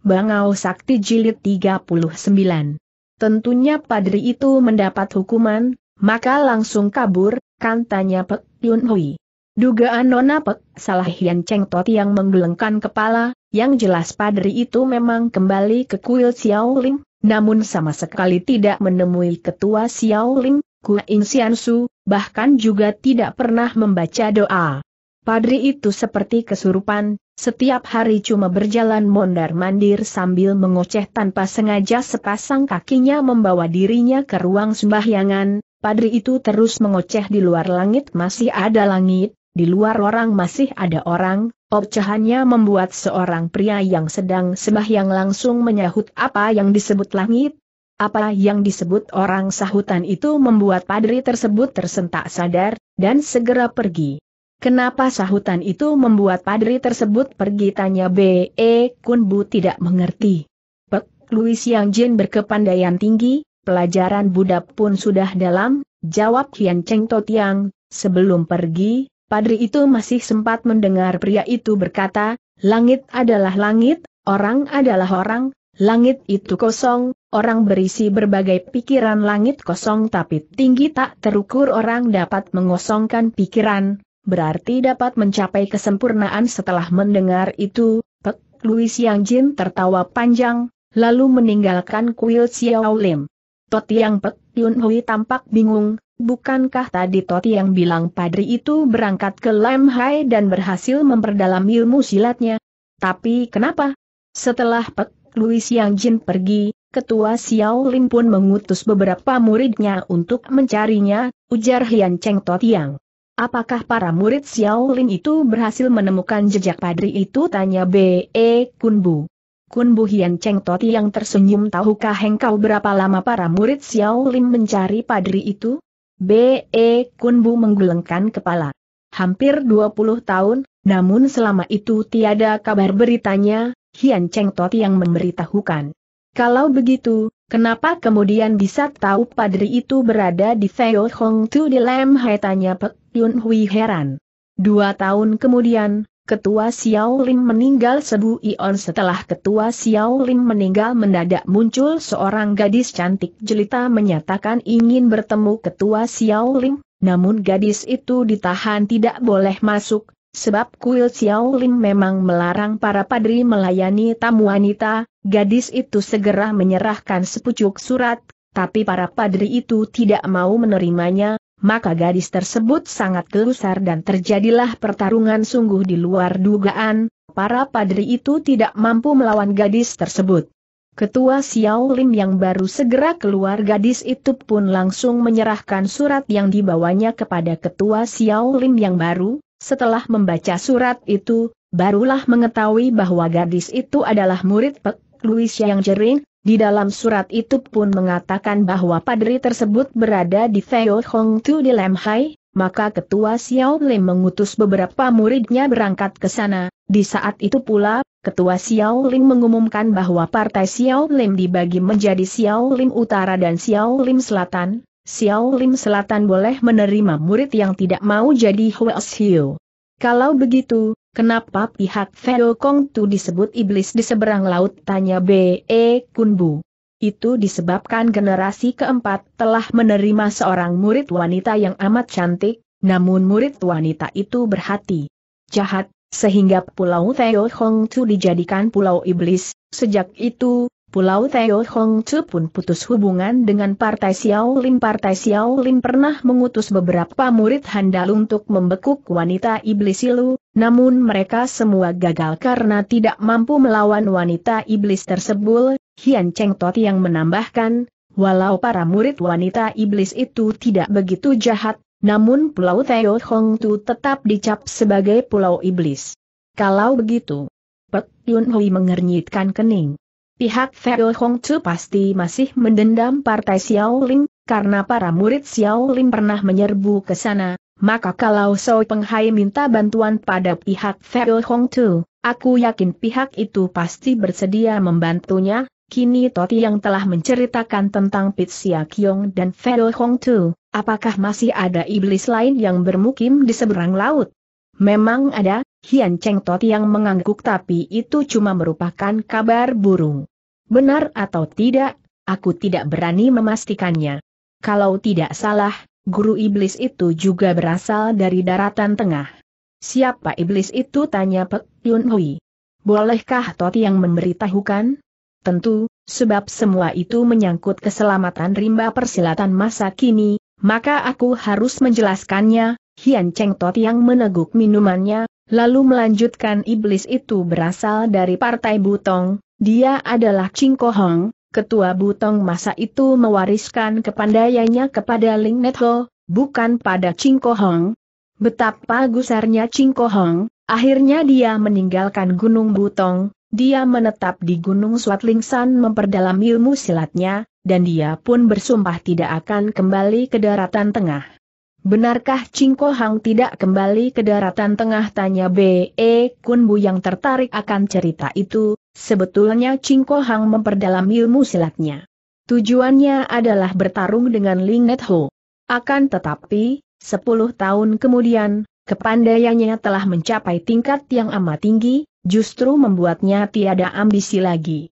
Bangau Sakti Jilid 39. Tentunya padri itu mendapat hukuman, maka langsung kabur, kantanya Pek Yun Hui. Dugaan Nona Pek salah Hian Cheng Tot yang menggelengkan kepala, yang jelas padri itu memang kembali ke kuil Xiaoling, namun sama sekali tidak menemui ketua Xiaoling, Sian Su, bahkan juga tidak pernah membaca doa. Padri itu seperti kesurupan, setiap hari cuma berjalan mondar-mandir sambil mengoceh tanpa sengaja sepasang kakinya membawa dirinya ke ruang sembahyangan, padri itu terus mengoceh di luar langit masih ada langit, di luar orang masih ada orang, ocehannya membuat seorang pria yang sedang sembahyang langsung menyahut apa yang disebut langit. Apa yang disebut orang sahutan itu membuat padri tersebut tersentak sadar, dan segera pergi. Kenapa sahutan itu membuat padri tersebut pergi tanya B.E. Bu tidak mengerti. Pek Louis Yang Jin berkepandaian tinggi, pelajaran Buddha pun sudah dalam, jawab Hian Cheng Totiang, sebelum pergi, padri itu masih sempat mendengar pria itu berkata, langit adalah langit, orang adalah orang, langit itu kosong, orang berisi berbagai pikiran langit kosong tapi tinggi tak terukur orang dapat mengosongkan pikiran, berarti dapat mencapai kesempurnaan setelah mendengar itu, Pek Louis Yang Jin tertawa panjang, lalu meninggalkan kuil Xiao Lim. Yang Pek Yun Hui tampak bingung, bukankah tadi Yang bilang padri itu berangkat ke Lam Hai dan berhasil memperdalam ilmu silatnya? Tapi kenapa? Setelah Pek Louis Yang Jin pergi, Ketua Xiao Lim pun mengutus beberapa muridnya untuk mencarinya, ujar Hian Cheng Totiang. Apakah para murid Xiao Xiaolin itu berhasil menemukan jejak padri itu? Tanya B.E. Kunbu. Kunbu Hian Cheng Toti yang tersenyum tahukah engkau berapa lama para murid Xiao Xiaolin mencari padri itu? B.E. Kunbu menggelengkan kepala. Hampir 20 tahun, namun selama itu tiada kabar beritanya, Hian Cheng Toti yang memberitahukan. Kalau begitu, kenapa kemudian bisa tahu padri itu berada di Feo Hong Tu di Lam Hai? Tanya Pek Yun Hui heran. Dua tahun kemudian, Ketua Xiao Lim meninggal Sebu Ion setelah Ketua Xiao Lim meninggal mendadak muncul seorang gadis cantik jelita menyatakan ingin bertemu Ketua Xiao Lim, namun gadis itu ditahan tidak boleh masuk, sebab kuil Xiao Lim memang melarang para padri melayani tamu wanita, gadis itu segera menyerahkan sepucuk surat, tapi para padri itu tidak mau menerimanya, maka gadis tersebut sangat gelusar dan terjadilah pertarungan sungguh di luar dugaan, para padri itu tidak mampu melawan gadis tersebut. Ketua Xiao Lim yang baru segera keluar gadis itu pun langsung menyerahkan surat yang dibawanya kepada ketua Xiao Lim yang baru, setelah membaca surat itu, barulah mengetahui bahwa gadis itu adalah murid Pek Louis yang jering, di dalam surat itu pun mengatakan bahwa padri tersebut berada di Feo Hong Tu di Lam Hai, maka ketua Xiao Lim mengutus beberapa muridnya berangkat ke sana. Di saat itu pula, ketua Xiao Lim mengumumkan bahwa partai Xiao Lim dibagi menjadi Xiao Lim Utara dan Xiao Lim Selatan. Xiao Lim Selatan boleh menerima murid yang tidak mau jadi Huo Xiu. Kalau begitu, kenapa pihak Feo Kong Tu disebut iblis di seberang laut? Tanya B.E. Kunbu. Itu disebabkan generasi keempat telah menerima seorang murid wanita yang amat cantik, namun murid wanita itu berhati jahat, sehingga pulau Feo Kong Tu dijadikan pulau iblis, sejak itu, Pulau Teo Hong Chu pun putus hubungan dengan Partai Xiao Lim. Partai Xiao Lim pernah mengutus beberapa murid handal untuk membekuk wanita iblis Ilu, namun mereka semua gagal karena tidak mampu melawan wanita iblis tersebut, Hian Cheng Tot yang menambahkan, walau para murid wanita iblis itu tidak begitu jahat, namun Pulau Teo Hong Chu tetap dicap sebagai Pulau Iblis. Kalau begitu, Pek Yun Hui mengernyitkan kening pihak Feo Hong Chu pasti masih mendendam partai Xiao Ling, karena para murid Xiao Ling pernah menyerbu ke sana, maka kalau Soi Penghai minta bantuan pada pihak Feo Hong Chu, aku yakin pihak itu pasti bersedia membantunya, Kini Toti yang telah menceritakan tentang Pit Sia Kiong dan Feo Hong Tu, apakah masih ada iblis lain yang bermukim di seberang laut? Memang ada, Hian Cheng Toti yang mengangguk tapi itu cuma merupakan kabar burung. Benar atau tidak, aku tidak berani memastikannya. Kalau tidak salah, guru iblis itu juga berasal dari daratan tengah. Siapa iblis itu tanya Pek Yun Hui. Bolehkah Toti yang memberitahukan? Tentu, sebab semua itu menyangkut keselamatan rimba persilatan masa kini, maka aku harus menjelaskannya, Hian Cheng Tot yang meneguk minumannya, lalu melanjutkan iblis itu berasal dari partai Butong, dia adalah Ching Ko Hong, ketua Butong masa itu mewariskan kepandaiannya kepada Ling Netho, bukan pada Ching Ko Hong. Betapa gusarnya Ching Ko Hong! akhirnya dia meninggalkan Gunung Butong, dia menetap di Gunung San memperdalam ilmu silatnya, dan dia pun bersumpah tidak akan kembali ke daratan tengah. Benarkah Ching Ko Hong tidak kembali ke daratan tengah? Tanya B.E. E Kun Bu yang tertarik akan cerita itu, Sebetulnya Ko Hang memperdalam ilmu silatnya. Tujuannya adalah bertarung dengan Ling Net Ho. Akan tetapi, 10 tahun kemudian, kepandaiannya telah mencapai tingkat yang amat tinggi, justru membuatnya tiada ambisi lagi.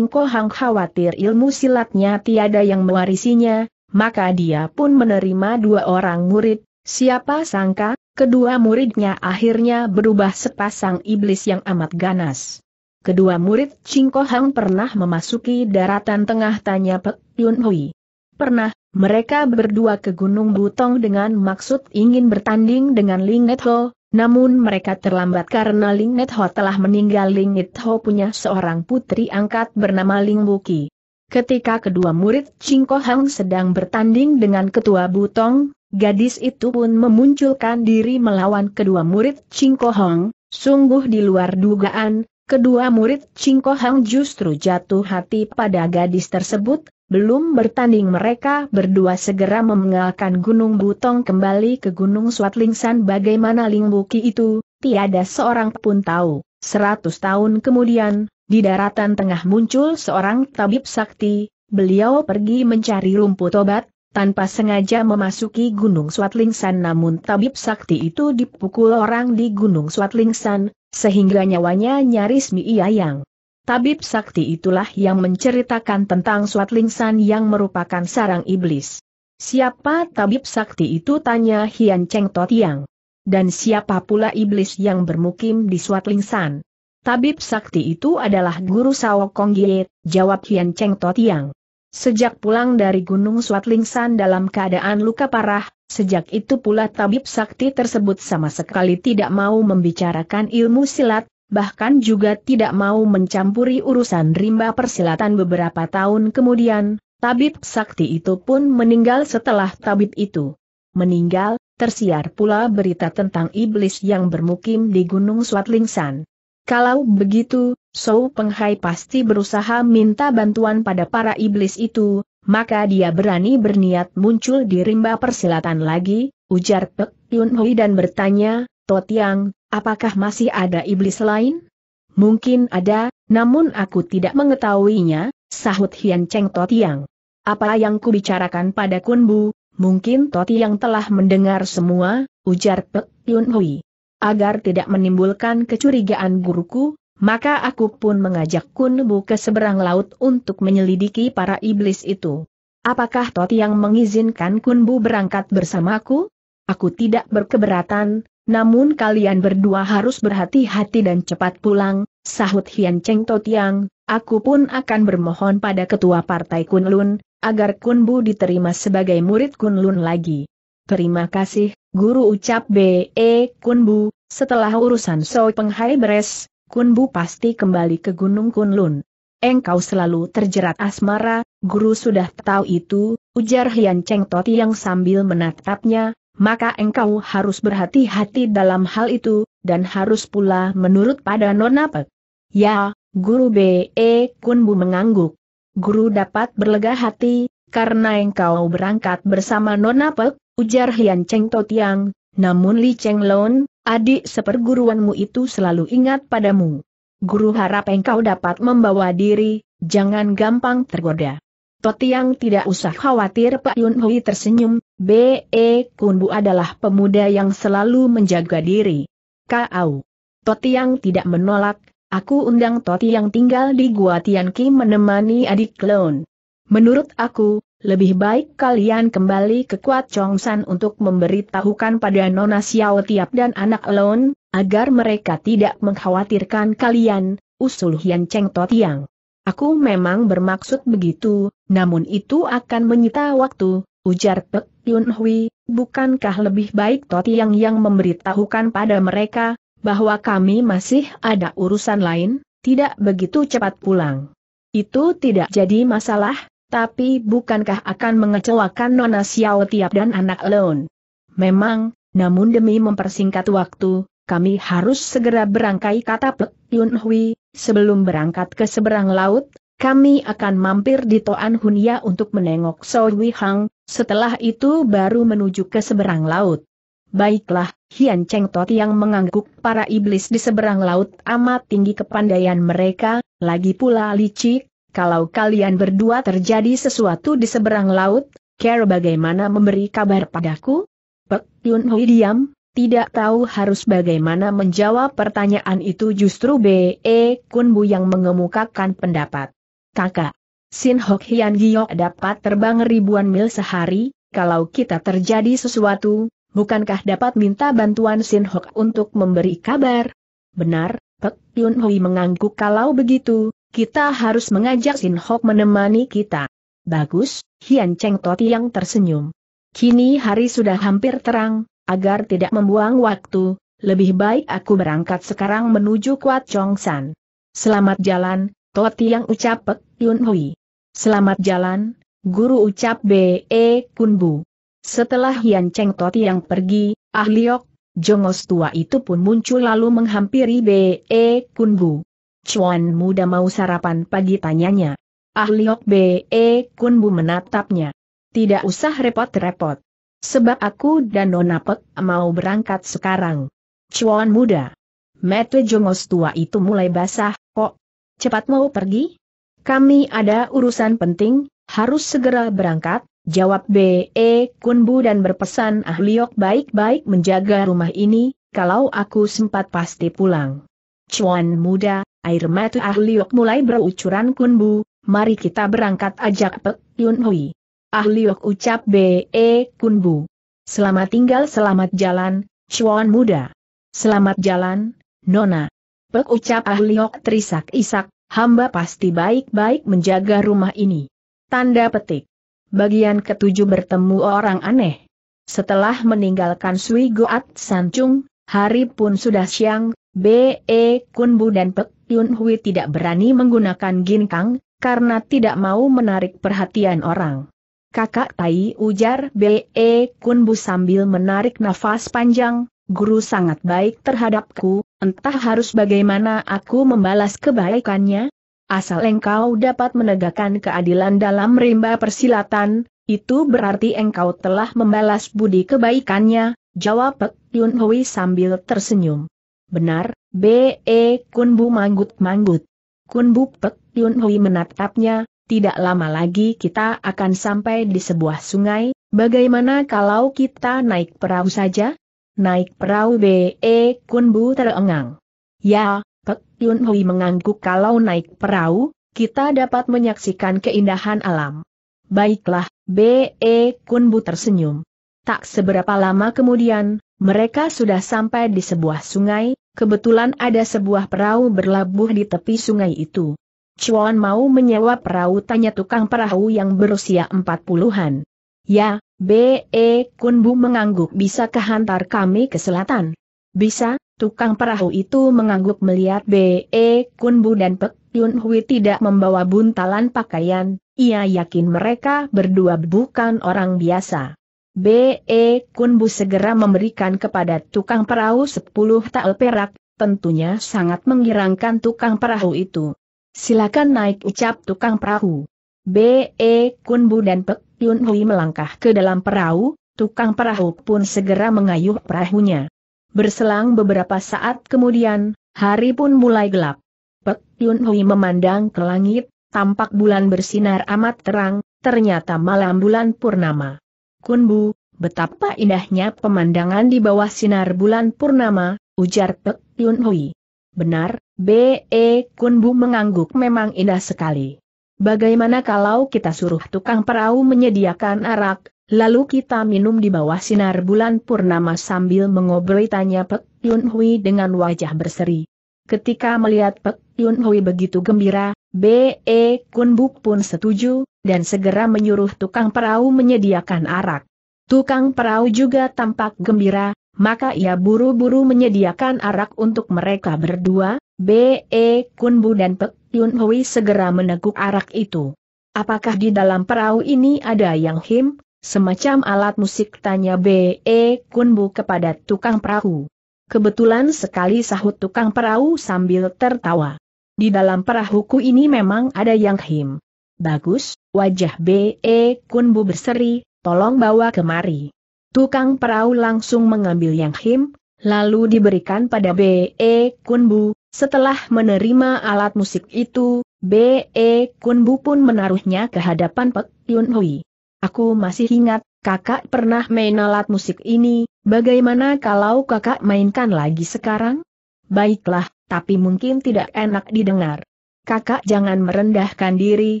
Ko Hang khawatir ilmu silatnya tiada yang mewarisinya, maka dia pun menerima dua orang murid, siapa sangka, kedua muridnya akhirnya berubah sepasang iblis yang amat ganas. Kedua murid Cingko Hang pernah memasuki daratan tengah tanya Pek Yun Hui. Pernah, mereka berdua ke Gunung Butong dengan maksud ingin bertanding dengan Ling Net Ho, namun mereka terlambat karena Ling Net Ho telah meninggal Ling Net Ho punya seorang putri angkat bernama Ling Buki. Ketika kedua murid Cingko Hang sedang bertanding dengan ketua Butong, gadis itu pun memunculkan diri melawan kedua murid Cingko Hang, sungguh di luar dugaan, Kedua murid Cingko Hang justru jatuh hati pada gadis tersebut, belum bertanding mereka berdua segera memengalkan Gunung Butong kembali ke Gunung Swatlingsan bagaimana Ling Buki itu, tiada seorang pun tahu. Seratus tahun kemudian, di daratan tengah muncul seorang tabib sakti, beliau pergi mencari rumput obat, tanpa sengaja memasuki Gunung Swatlingsan namun tabib sakti itu dipukul orang di Gunung Swatlingsan, sehingga nyawanya nyaris miayang. Tabib sakti itulah yang menceritakan tentang Swatlingsan yang merupakan sarang iblis. Siapa tabib sakti itu tanya Hian Cheng Totiang. Dan siapa pula iblis yang bermukim di Swatlingsan? Tabib sakti itu adalah guru Sao Kong Giet, jawab Hian Cheng Totiang. Sejak pulang dari Gunung Swatlingsan dalam keadaan luka parah, sejak itu pula tabib sakti tersebut sama sekali tidak mau membicarakan ilmu silat, bahkan juga tidak mau mencampuri urusan rimba persilatan beberapa tahun kemudian, tabib sakti itu pun meninggal setelah tabib itu meninggal, tersiar pula berita tentang iblis yang bermukim di Gunung Swatlingsan. Kalau begitu, So Penghai pasti berusaha minta bantuan pada para iblis itu, maka dia berani berniat muncul di rimba persilatan lagi, ujar Pek Yun Hui dan bertanya, Totiang, apakah masih ada iblis lain? Mungkin ada, namun aku tidak mengetahuinya, sahut Hian Cheng Totiang. Apa yang kubicarakan pada Kunbu, mungkin Totiang telah mendengar semua, ujar Pek Yun Hui. Agar tidak menimbulkan kecurigaan guruku, maka aku pun mengajak Kunbu ke seberang laut untuk menyelidiki para iblis itu. Apakah Toti yang mengizinkan Kunbu berangkat bersamaku? Aku tidak berkeberatan, namun kalian berdua harus berhati-hati dan cepat pulang, sahut Hian Cheng yang, aku pun akan bermohon pada ketua partai Kunlun, agar Kunbu diterima sebagai murid Kunlun lagi. Terima kasih, Guru ucap B.E. Kunbu, setelah urusan Soi Penghai beres, Kunbu pasti kembali ke Gunung Kunlun. Engkau selalu terjerat asmara, guru sudah tahu itu, ujar Hian Cheng Toti yang sambil menatapnya, maka engkau harus berhati-hati dalam hal itu, dan harus pula menurut pada Nona Pek. Ya, Guru B.E. E, Kunbu mengangguk. Guru dapat berlega hati, karena engkau berangkat bersama Nona Pek, ujar Hian Cheng yang. namun Li Cheng Lon, adik seperguruanmu itu selalu ingat padamu. Guru harap engkau dapat membawa diri, jangan gampang tergoda. Totiang tidak usah khawatir Pak Yun Hui tersenyum, B.E. Kunbu adalah pemuda yang selalu menjaga diri. Kau. Totiang tidak menolak, aku undang Totiang tinggal di Gua Tianqi menemani adik klon. Menurut aku, lebih baik kalian kembali ke Kuat Chongsan untuk memberitahukan pada Nona Xiao Tiap dan anak Lon, agar mereka tidak mengkhawatirkan kalian, usul Hian Cheng Totiang. Aku memang bermaksud begitu, namun itu akan menyita waktu, ujar Pek Yun Hui, bukankah lebih baik Totiang yang memberitahukan pada mereka, bahwa kami masih ada urusan lain, tidak begitu cepat pulang. Itu tidak jadi masalah, tapi bukankah akan mengecewakan Nona Xiao Tiap dan anak Leon? Memang, namun demi mempersingkat waktu, kami harus segera berangkai kata Pek Yun Hui, sebelum berangkat ke seberang laut, kami akan mampir di Toan Hunya untuk menengok So Hui Hang, setelah itu baru menuju ke seberang laut. Baiklah, Hian Cheng Tot yang mengangguk para iblis di seberang laut amat tinggi kepandaian mereka, lagi pula licik, kalau kalian berdua terjadi sesuatu di seberang laut, care bagaimana memberi kabar padaku? Pek Yun Hui diam, tidak tahu harus bagaimana menjawab pertanyaan itu justru B.E. Kun Bu yang mengemukakan pendapat. Kakak, Sin Hok Hian Giyok dapat terbang ribuan mil sehari, kalau kita terjadi sesuatu, bukankah dapat minta bantuan Sin Hok untuk memberi kabar? Benar, Pek Yun Hui mengangguk kalau begitu, kita harus mengajak Sin Hok menemani kita. Bagus, Hian Cheng Toti yang tersenyum. Kini hari sudah hampir terang, agar tidak membuang waktu, lebih baik aku berangkat sekarang menuju Kuat Chong San. Selamat jalan, Toti yang ucap Pek Yun Hui. Selamat jalan, guru ucap B.E. E Kunbu. Setelah Hian Cheng Toti yang pergi, Ahliok jongos tua itu pun muncul lalu menghampiri B.E. E Kunbu. Cuan muda mau sarapan pagi tanyanya. Ah Liok Be e, Kun menatapnya. Tidak usah repot-repot. Sebab aku dan Nona Pek mau berangkat sekarang. Cuan muda. Mete jongos tua itu mulai basah, kok. Cepat mau pergi? Kami ada urusan penting, harus segera berangkat, jawab B.E. E, Kunbu dan berpesan Ah Liok baik-baik menjaga rumah ini, kalau aku sempat pasti pulang. Cuan muda, Air mata Ah mulai berucuran kunbu, mari kita berangkat ajak Pek Yun Hui. Ah ucap B.E. E, kunbu. Selamat tinggal selamat jalan, Chuan muda. Selamat jalan, Nona. Pek ucap Ah Liok terisak-isak, hamba pasti baik-baik menjaga rumah ini. Tanda petik. Bagian ketujuh bertemu orang aneh. Setelah meninggalkan Sui Goat Sancung, hari pun sudah siang, B.E. Kunbu dan Pek Yun Hui tidak berani menggunakan ginkang, karena tidak mau menarik perhatian orang. Kakak Tai ujar B.E. Kunbu sambil menarik nafas panjang, guru sangat baik terhadapku, entah harus bagaimana aku membalas kebaikannya. Asal engkau dapat menegakkan keadilan dalam rimba persilatan, itu berarti engkau telah membalas budi kebaikannya, jawab Pek Yun Hui sambil tersenyum. Benar, B.E. Kunbu manggut-manggut. Kunbu Pek Yun Hui menatapnya, tidak lama lagi kita akan sampai di sebuah sungai, bagaimana kalau kita naik perahu saja? Naik perahu B.E. Kunbu terengang. Ya, Pek Yun Hui mengangguk kalau naik perahu, kita dapat menyaksikan keindahan alam. Baiklah, B.E. Kunbu tersenyum. Tak seberapa lama kemudian, mereka sudah sampai di sebuah sungai, Kebetulan ada sebuah perahu berlabuh di tepi sungai itu. Chuan mau menyewa perahu tanya tukang perahu yang berusia empat puluhan. Ya, B.E. Kunbu mengangguk bisakah hantar kami ke selatan? Bisa, tukang perahu itu mengangguk melihat B.E. Kunbu dan Pek Yun Hui tidak membawa buntalan pakaian, ia yakin mereka berdua bukan orang biasa. B.E. Kunbu segera memberikan kepada tukang perahu 10 tael perak, tentunya sangat menggirangkan tukang perahu itu. Silakan naik ucap tukang perahu. B.E. Kunbu dan Pek Yun Hui melangkah ke dalam perahu, tukang perahu pun segera mengayuh perahunya. Berselang beberapa saat kemudian, hari pun mulai gelap. Pek Yun Hui memandang ke langit, tampak bulan bersinar amat terang, ternyata malam bulan purnama. Kunbu, betapa indahnya pemandangan di bawah sinar bulan purnama, ujar Pek Yun Hui. Benar, B.E. Kunbu mengangguk memang indah sekali. Bagaimana kalau kita suruh tukang perahu menyediakan arak, lalu kita minum di bawah sinar bulan purnama sambil mengobrol? tanya Pek Yun Hui dengan wajah berseri. Ketika melihat Pek Yun Hui begitu gembira, B.E. Kunbu pun setuju, dan segera menyuruh tukang perahu menyediakan arak. Tukang perahu juga tampak gembira, maka ia buru-buru menyediakan arak untuk mereka berdua, B.E. Kunbu dan Pek Yun Hui segera meneguk arak itu. Apakah di dalam perahu ini ada yang him, semacam alat musik tanya B.E. Kunbu kepada tukang perahu. Kebetulan sekali sahut tukang perahu sambil tertawa. Di dalam perahuku ini memang ada yang him. Bagus, wajah B.E. Kunbu berseri, tolong bawa kemari. Tukang perahu langsung mengambil yang him, lalu diberikan pada B.E. Kunbu. Setelah menerima alat musik itu, B.E. Kunbu pun menaruhnya ke hadapan Pek Yun Hui. Aku masih ingat, kakak pernah main alat musik ini, bagaimana kalau kakak mainkan lagi sekarang? Baiklah, tapi mungkin tidak enak didengar. Kakak jangan merendahkan diri,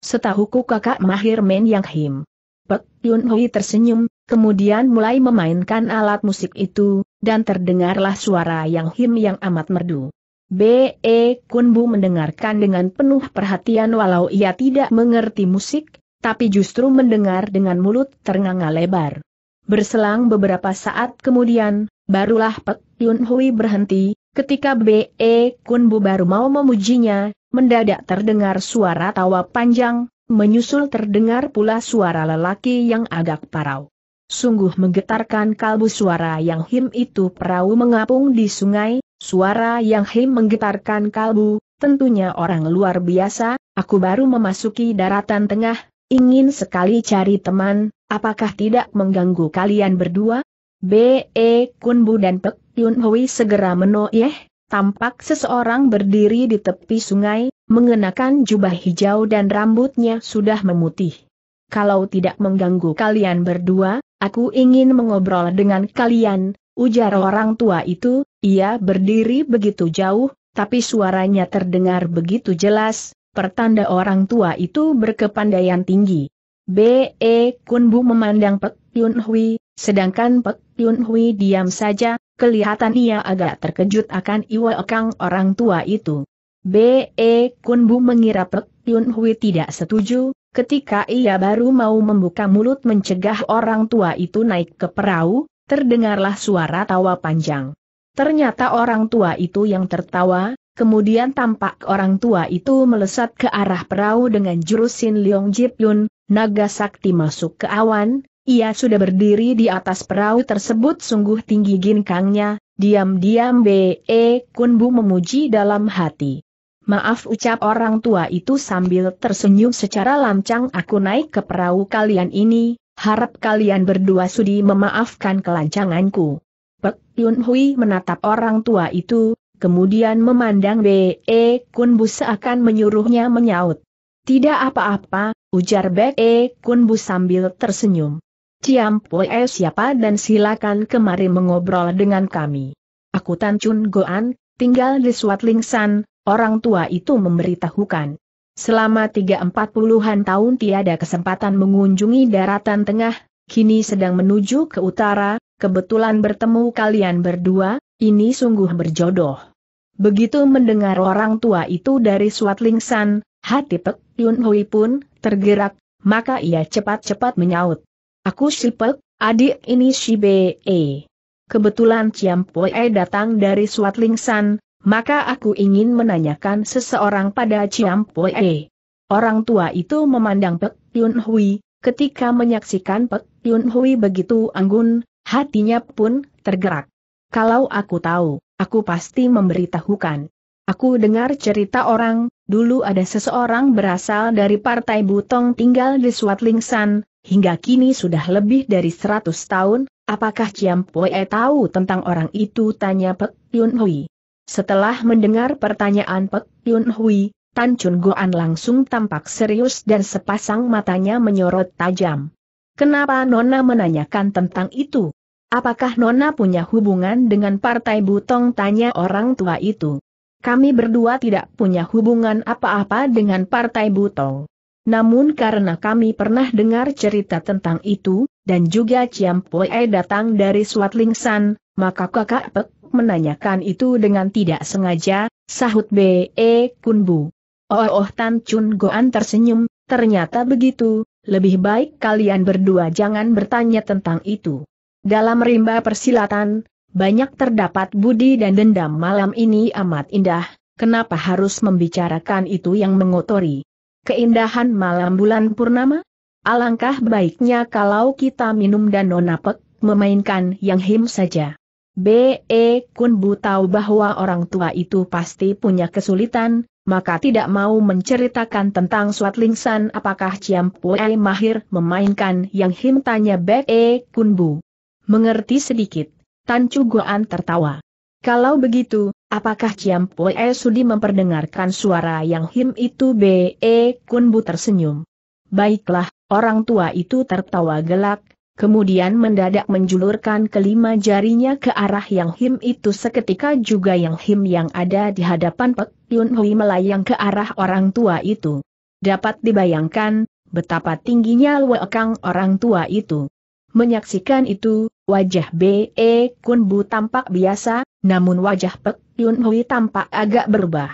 Setahuku kakak mahir men yang him. Pek Yun Hui tersenyum, kemudian mulai memainkan alat musik itu, dan terdengarlah suara yang him yang amat merdu. B.E. Kunbu mendengarkan dengan penuh perhatian walau ia tidak mengerti musik, tapi justru mendengar dengan mulut ternganga lebar. Berselang beberapa saat kemudian, barulah Pek Yun Hui berhenti, Ketika B.E. Kunbu baru mau memujinya, mendadak terdengar suara tawa panjang, menyusul terdengar pula suara lelaki yang agak parau. Sungguh menggetarkan kalbu suara yang him itu perahu mengapung di sungai, suara yang him menggetarkan kalbu, tentunya orang luar biasa, aku baru memasuki daratan tengah, ingin sekali cari teman, apakah tidak mengganggu kalian berdua? B.E. Kunbu dan Pek Yun Hui segera menoyeh, tampak seseorang berdiri di tepi sungai, mengenakan jubah hijau dan rambutnya sudah memutih. Kalau tidak mengganggu kalian berdua, aku ingin mengobrol dengan kalian, ujar orang tua itu, ia berdiri begitu jauh, tapi suaranya terdengar begitu jelas, pertanda orang tua itu berkepandaian tinggi. B.E. Kunbu memandang Pek Yun Hui, sedangkan Pek Yun Hui diam saja, Kelihatan ia agak terkejut akan Iwa Kang orang tua itu. B.E. Kunbu mengira Pek Yun Hui tidak setuju, ketika ia baru mau membuka mulut mencegah orang tua itu naik ke perahu, terdengarlah suara tawa panjang. Ternyata orang tua itu yang tertawa, kemudian tampak orang tua itu melesat ke arah perahu dengan jurusin Leong Jip Yun, naga sakti masuk ke awan, ia sudah berdiri di atas perahu tersebut sungguh tinggi ginkangnya, diam-diam B.E. Kunbu memuji dalam hati. Maaf ucap orang tua itu sambil tersenyum secara lancang aku naik ke perahu kalian ini, harap kalian berdua sudi memaafkan kelancanganku. Pek Yun Hui menatap orang tua itu, kemudian memandang B.E. Kunbu seakan menyuruhnya menyaut. Tidak apa-apa, ujar Be E. Kunbu sambil tersenyum. Ciam Pue siapa dan silakan kemari mengobrol dengan kami. Aku Tan Chun Goan, tinggal di Suat Lingsan, orang tua itu memberitahukan. Selama tiga empat puluhan tahun tiada kesempatan mengunjungi daratan tengah, kini sedang menuju ke utara, kebetulan bertemu kalian berdua, ini sungguh berjodoh. Begitu mendengar orang tua itu dari Suat Lingsan, hati Pek Yun Hui pun tergerak, maka ia cepat-cepat menyaut. Aku Shipek, adik ini Be. Kebetulan Poe datang dari Lingsan, maka aku ingin menanyakan seseorang pada Poe. Orang tua itu memandang Pek Yun Hui, ketika menyaksikan Pek Yun Hui begitu anggun, hatinya pun tergerak. Kalau aku tahu, aku pasti memberitahukan. Aku dengar cerita orang, dulu ada seseorang berasal dari Partai Butong tinggal di Lingsan, hingga kini sudah lebih dari seratus tahun, apakah Ciam Poe tahu tentang orang itu tanya Pek Yun Hui. Setelah mendengar pertanyaan Pek Yun Hui, Tan Chun Goan langsung tampak serius dan sepasang matanya menyorot tajam. Kenapa Nona menanyakan tentang itu? Apakah Nona punya hubungan dengan Partai Butong tanya orang tua itu? Kami berdua tidak punya hubungan apa-apa dengan Partai Butong. Namun karena kami pernah dengar cerita tentang itu, dan juga Ciam Poe datang dari Suat San, maka kakak Pek menanyakan itu dengan tidak sengaja, sahut B.E. E Kunbu. Oh, oh Tan Chun Goan tersenyum, ternyata begitu, lebih baik kalian berdua jangan bertanya tentang itu. Dalam rimba persilatan, banyak terdapat budi dan dendam malam ini amat indah, kenapa harus membicarakan itu yang mengotori? Keindahan malam bulan purnama? Alangkah baiknya kalau kita minum dan nonapek, memainkan yang him saja. B.E. kunbu tahu bahwa orang tua itu pasti punya kesulitan, maka tidak mau menceritakan tentang suat lingsan apakah Ciam Pue mahir memainkan yang him tanya B.E. kunbu. Mengerti sedikit, Tan Chu Goan tertawa. Kalau begitu, Apakah Ciam Pue Sudi memperdengarkan suara yang him itu Be Kunbu tersenyum. Baiklah, orang tua itu tertawa gelak, kemudian mendadak menjulurkan kelima jarinya ke arah yang him itu seketika juga yang him yang ada di hadapan Pek Yun Hui melayang ke arah orang tua itu. Dapat dibayangkan, betapa tingginya Kang orang tua itu. Menyaksikan itu, Wajah B.E. Kun tampak biasa, namun wajah Pek Yun Hui tampak agak berubah.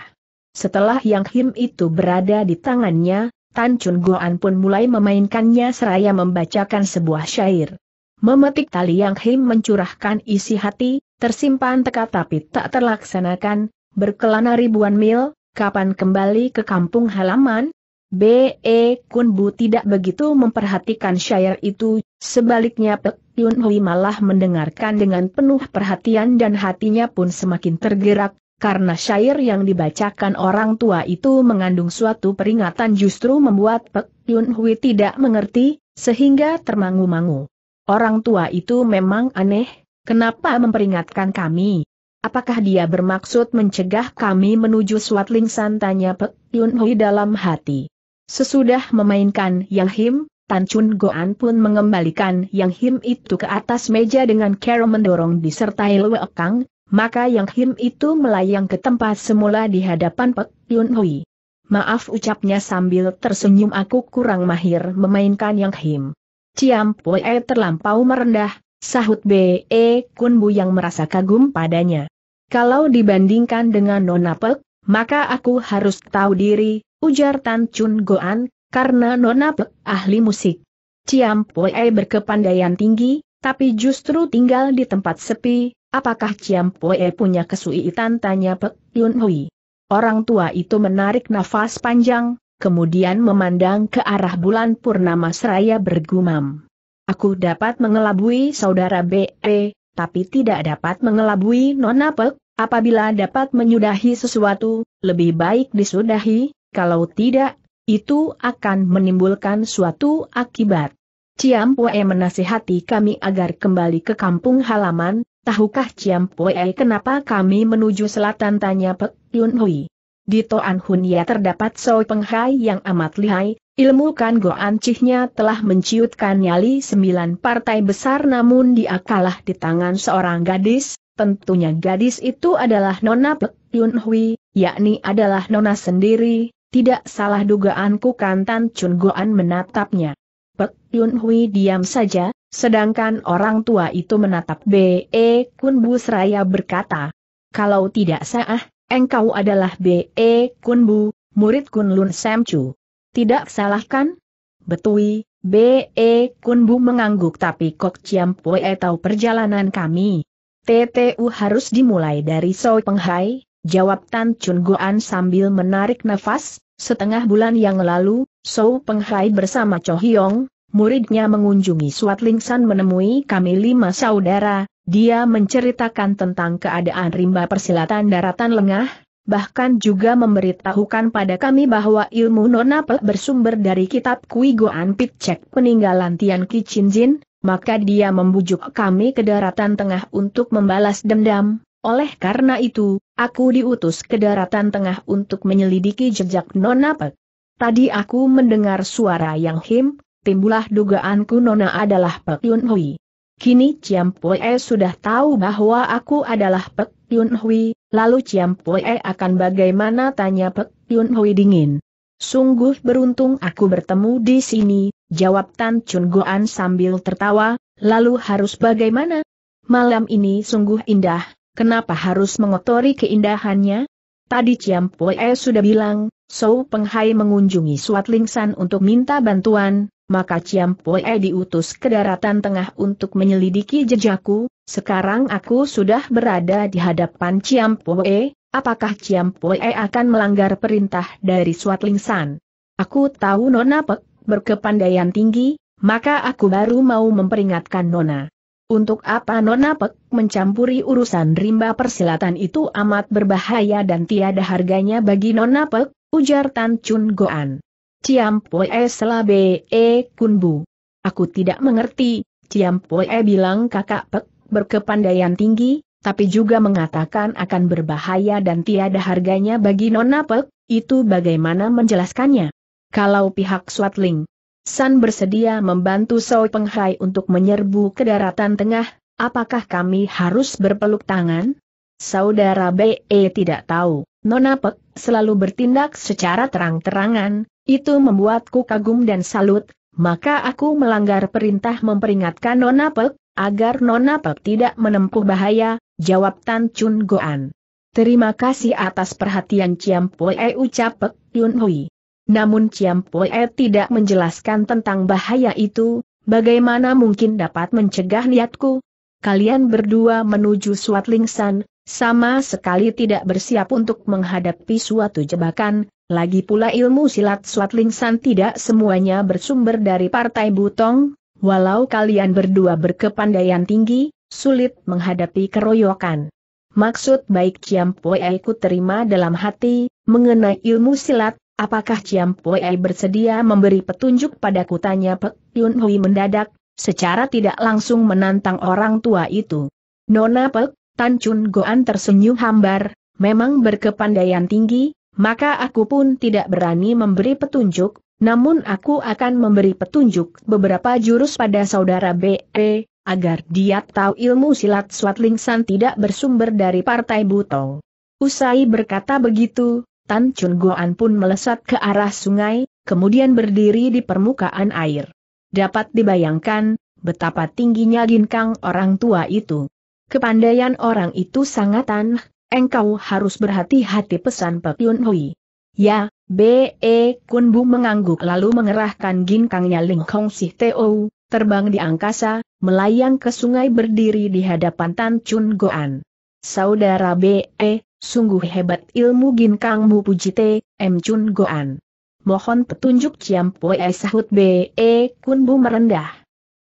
Setelah Yang Him itu berada di tangannya, Tan Chun Goan pun mulai memainkannya seraya membacakan sebuah syair. Memetik tali Yang Him mencurahkan isi hati, tersimpan teka tapi tak terlaksanakan, berkelana ribuan mil, kapan kembali ke kampung halaman, B.E. Kunbu tidak begitu memperhatikan syair itu, sebaliknya Pek Yun Hui malah mendengarkan dengan penuh perhatian dan hatinya pun semakin tergerak, karena syair yang dibacakan orang tua itu mengandung suatu peringatan justru membuat Pek Yun Hui tidak mengerti, sehingga termangu-mangu. Orang tua itu memang aneh, kenapa memperingatkan kami? Apakah dia bermaksud mencegah kami menuju Swatling lingsan tanya Pek Yun Hui dalam hati. Sesudah memainkan Yang Him, Tan Chun Goan pun mengembalikan Yang Him itu ke atas meja dengan cara mendorong disertai Lue Kang, maka Yang Him itu melayang ke tempat semula di hadapan Pek Yun Hui. Maaf ucapnya sambil tersenyum aku kurang mahir memainkan Yang Him. Ciam Pue terlampau merendah, sahut B.E. E Kun Bu yang merasa kagum padanya. Kalau dibandingkan dengan Nona Pek, maka aku harus tahu diri, ujar Tan Chun Goan, karena Nona Pek ahli musik. Ciam Poe berkepandaian tinggi, tapi justru tinggal di tempat sepi, apakah Ciam Poe punya kesuitan tanya Pek Yun Hui. Orang tua itu menarik nafas panjang, kemudian memandang ke arah bulan purnama seraya bergumam. Aku dapat mengelabui saudara B.E., tapi tidak dapat mengelabui Nona Pek, apabila dapat menyudahi sesuatu, lebih baik disudahi, kalau tidak, itu akan menimbulkan suatu akibat. Ciam Pue menasihati kami agar kembali ke kampung halaman, tahukah Ciam Pue kenapa kami menuju selatan tanya Pek Yun Hui. Di Toan ya terdapat Soi Penghai yang amat lihai, ilmu Kan Goan Cihnya telah menciutkan nyali sembilan partai besar namun dia kalah di tangan seorang gadis, tentunya gadis itu adalah Nona Pek Yun Hui, yakni adalah Nona sendiri, tidak salah dugaanku kan Tan Chun Goan menatapnya. Pek Yun Hui diam saja, sedangkan orang tua itu menatap B.E. E Kun Bu Seraya berkata, Kalau tidak salah, engkau adalah B.E. E Kun Bu, murid Kun Lun Sam Chu. Tidak salah kan? Betui, B.E. E Kun Bu mengangguk tapi Kok ciam Pue tahu perjalanan kami. TTU harus dimulai dari Soi Penghai, jawab Tan Chun Goan sambil menarik nafas, setengah bulan yang lalu, Sou Penghai bersama Cho Hyong, muridnya mengunjungi Suat Lingsan menemui kami lima saudara, dia menceritakan tentang keadaan rimba persilatan daratan lengah, bahkan juga memberitahukan pada kami bahwa ilmu nonapel bersumber dari kitab Kui Goan Pitcek peninggalan Tian Ki Chin Jin, maka dia membujuk kami ke daratan tengah untuk membalas dendam, oleh karena itu, aku diutus ke daratan tengah untuk menyelidiki jejak Nona Pek. Tadi aku mendengar suara yang him, timbullah dugaanku Nona adalah Pek Yun Hui. Kini Ciam Poe sudah tahu bahwa aku adalah Pek Yun Hui, lalu Ciam Poe akan bagaimana tanya Pek Yun Hui dingin. Sungguh beruntung aku bertemu di sini, jawab Tan Chun Goan sambil tertawa, lalu harus bagaimana? Malam ini sungguh indah, Kenapa harus mengotori keindahannya? Tadi Ciam Pue sudah bilang, Sou Penghai mengunjungi Suat Lingsan untuk minta bantuan, maka Ciam Pue diutus ke daratan tengah untuk menyelidiki jejakku, sekarang aku sudah berada di hadapan Ciam Pue, apakah Ciam Pue akan melanggar perintah dari Suat Lingsan? Aku tahu Nona Pek berkepandaian tinggi, maka aku baru mau memperingatkan Nona. Untuk apa Nona Pek mencampuri urusan rimba persilatan itu amat berbahaya dan tiada harganya bagi Nona Pek, ujar Tan Chun Goan. Ciam Poe selabe e kunbu. Aku tidak mengerti, Ciam Poe bilang kakak Pek berkepandaian tinggi, tapi juga mengatakan akan berbahaya dan tiada harganya bagi Nona Pek, itu bagaimana menjelaskannya? Kalau pihak Swatling San bersedia membantu Saud Penghai untuk menyerbu ke daratan tengah, apakah kami harus berpeluk tangan? Saudara BE tidak tahu, Nona Pek selalu bertindak secara terang-terangan, itu membuatku kagum dan salut, maka aku melanggar perintah memperingatkan Nona Pek, agar Nona Pek tidak menempuh bahaya, jawab Tan Chun Goan. Terima kasih atas perhatian Ciam Pue ucap Pek Yun Hui. Namun Ciam Poe tidak menjelaskan tentang bahaya itu, bagaimana mungkin dapat mencegah niatku? Kalian berdua menuju Suat Lingsan, sama sekali tidak bersiap untuk menghadapi suatu jebakan, lagi pula ilmu silat Suat Lingsan tidak semuanya bersumber dari Partai Butong, walau kalian berdua berkepandaian tinggi, sulit menghadapi keroyokan. Maksud baik Ciam Poe ku terima dalam hati, mengenai ilmu silat, Apakah Chiam Pui bersedia memberi petunjuk pada kutanya Pek Yun Hui mendadak, secara tidak langsung menantang orang tua itu. Nona Pek, Tan Chun Goan tersenyum hambar, memang berkepandaian tinggi, maka aku pun tidak berani memberi petunjuk, namun aku akan memberi petunjuk beberapa jurus pada saudara BE, agar dia tahu ilmu silat Swatling San tidak bersumber dari Partai Butong. Usai berkata begitu, Tan Chun Goan pun melesat ke arah sungai, kemudian berdiri di permukaan air. Dapat dibayangkan, betapa tingginya ginkang orang tua itu. Kepandaian orang itu sangat aneh, engkau harus berhati-hati pesan Yun Hui. Ya, B.E. E Kun Bu mengangguk lalu mengerahkan ginkangnya Ling Hong Sih Teo, terbang di angkasa, melayang ke sungai berdiri di hadapan Tan Chun Goan. Saudara B.E., e, Sungguh hebat ilmu ginkangmu puji te, M. Chun Goan. Mohon petunjuk Ciam Poe sahut B. E Kun Bu merendah.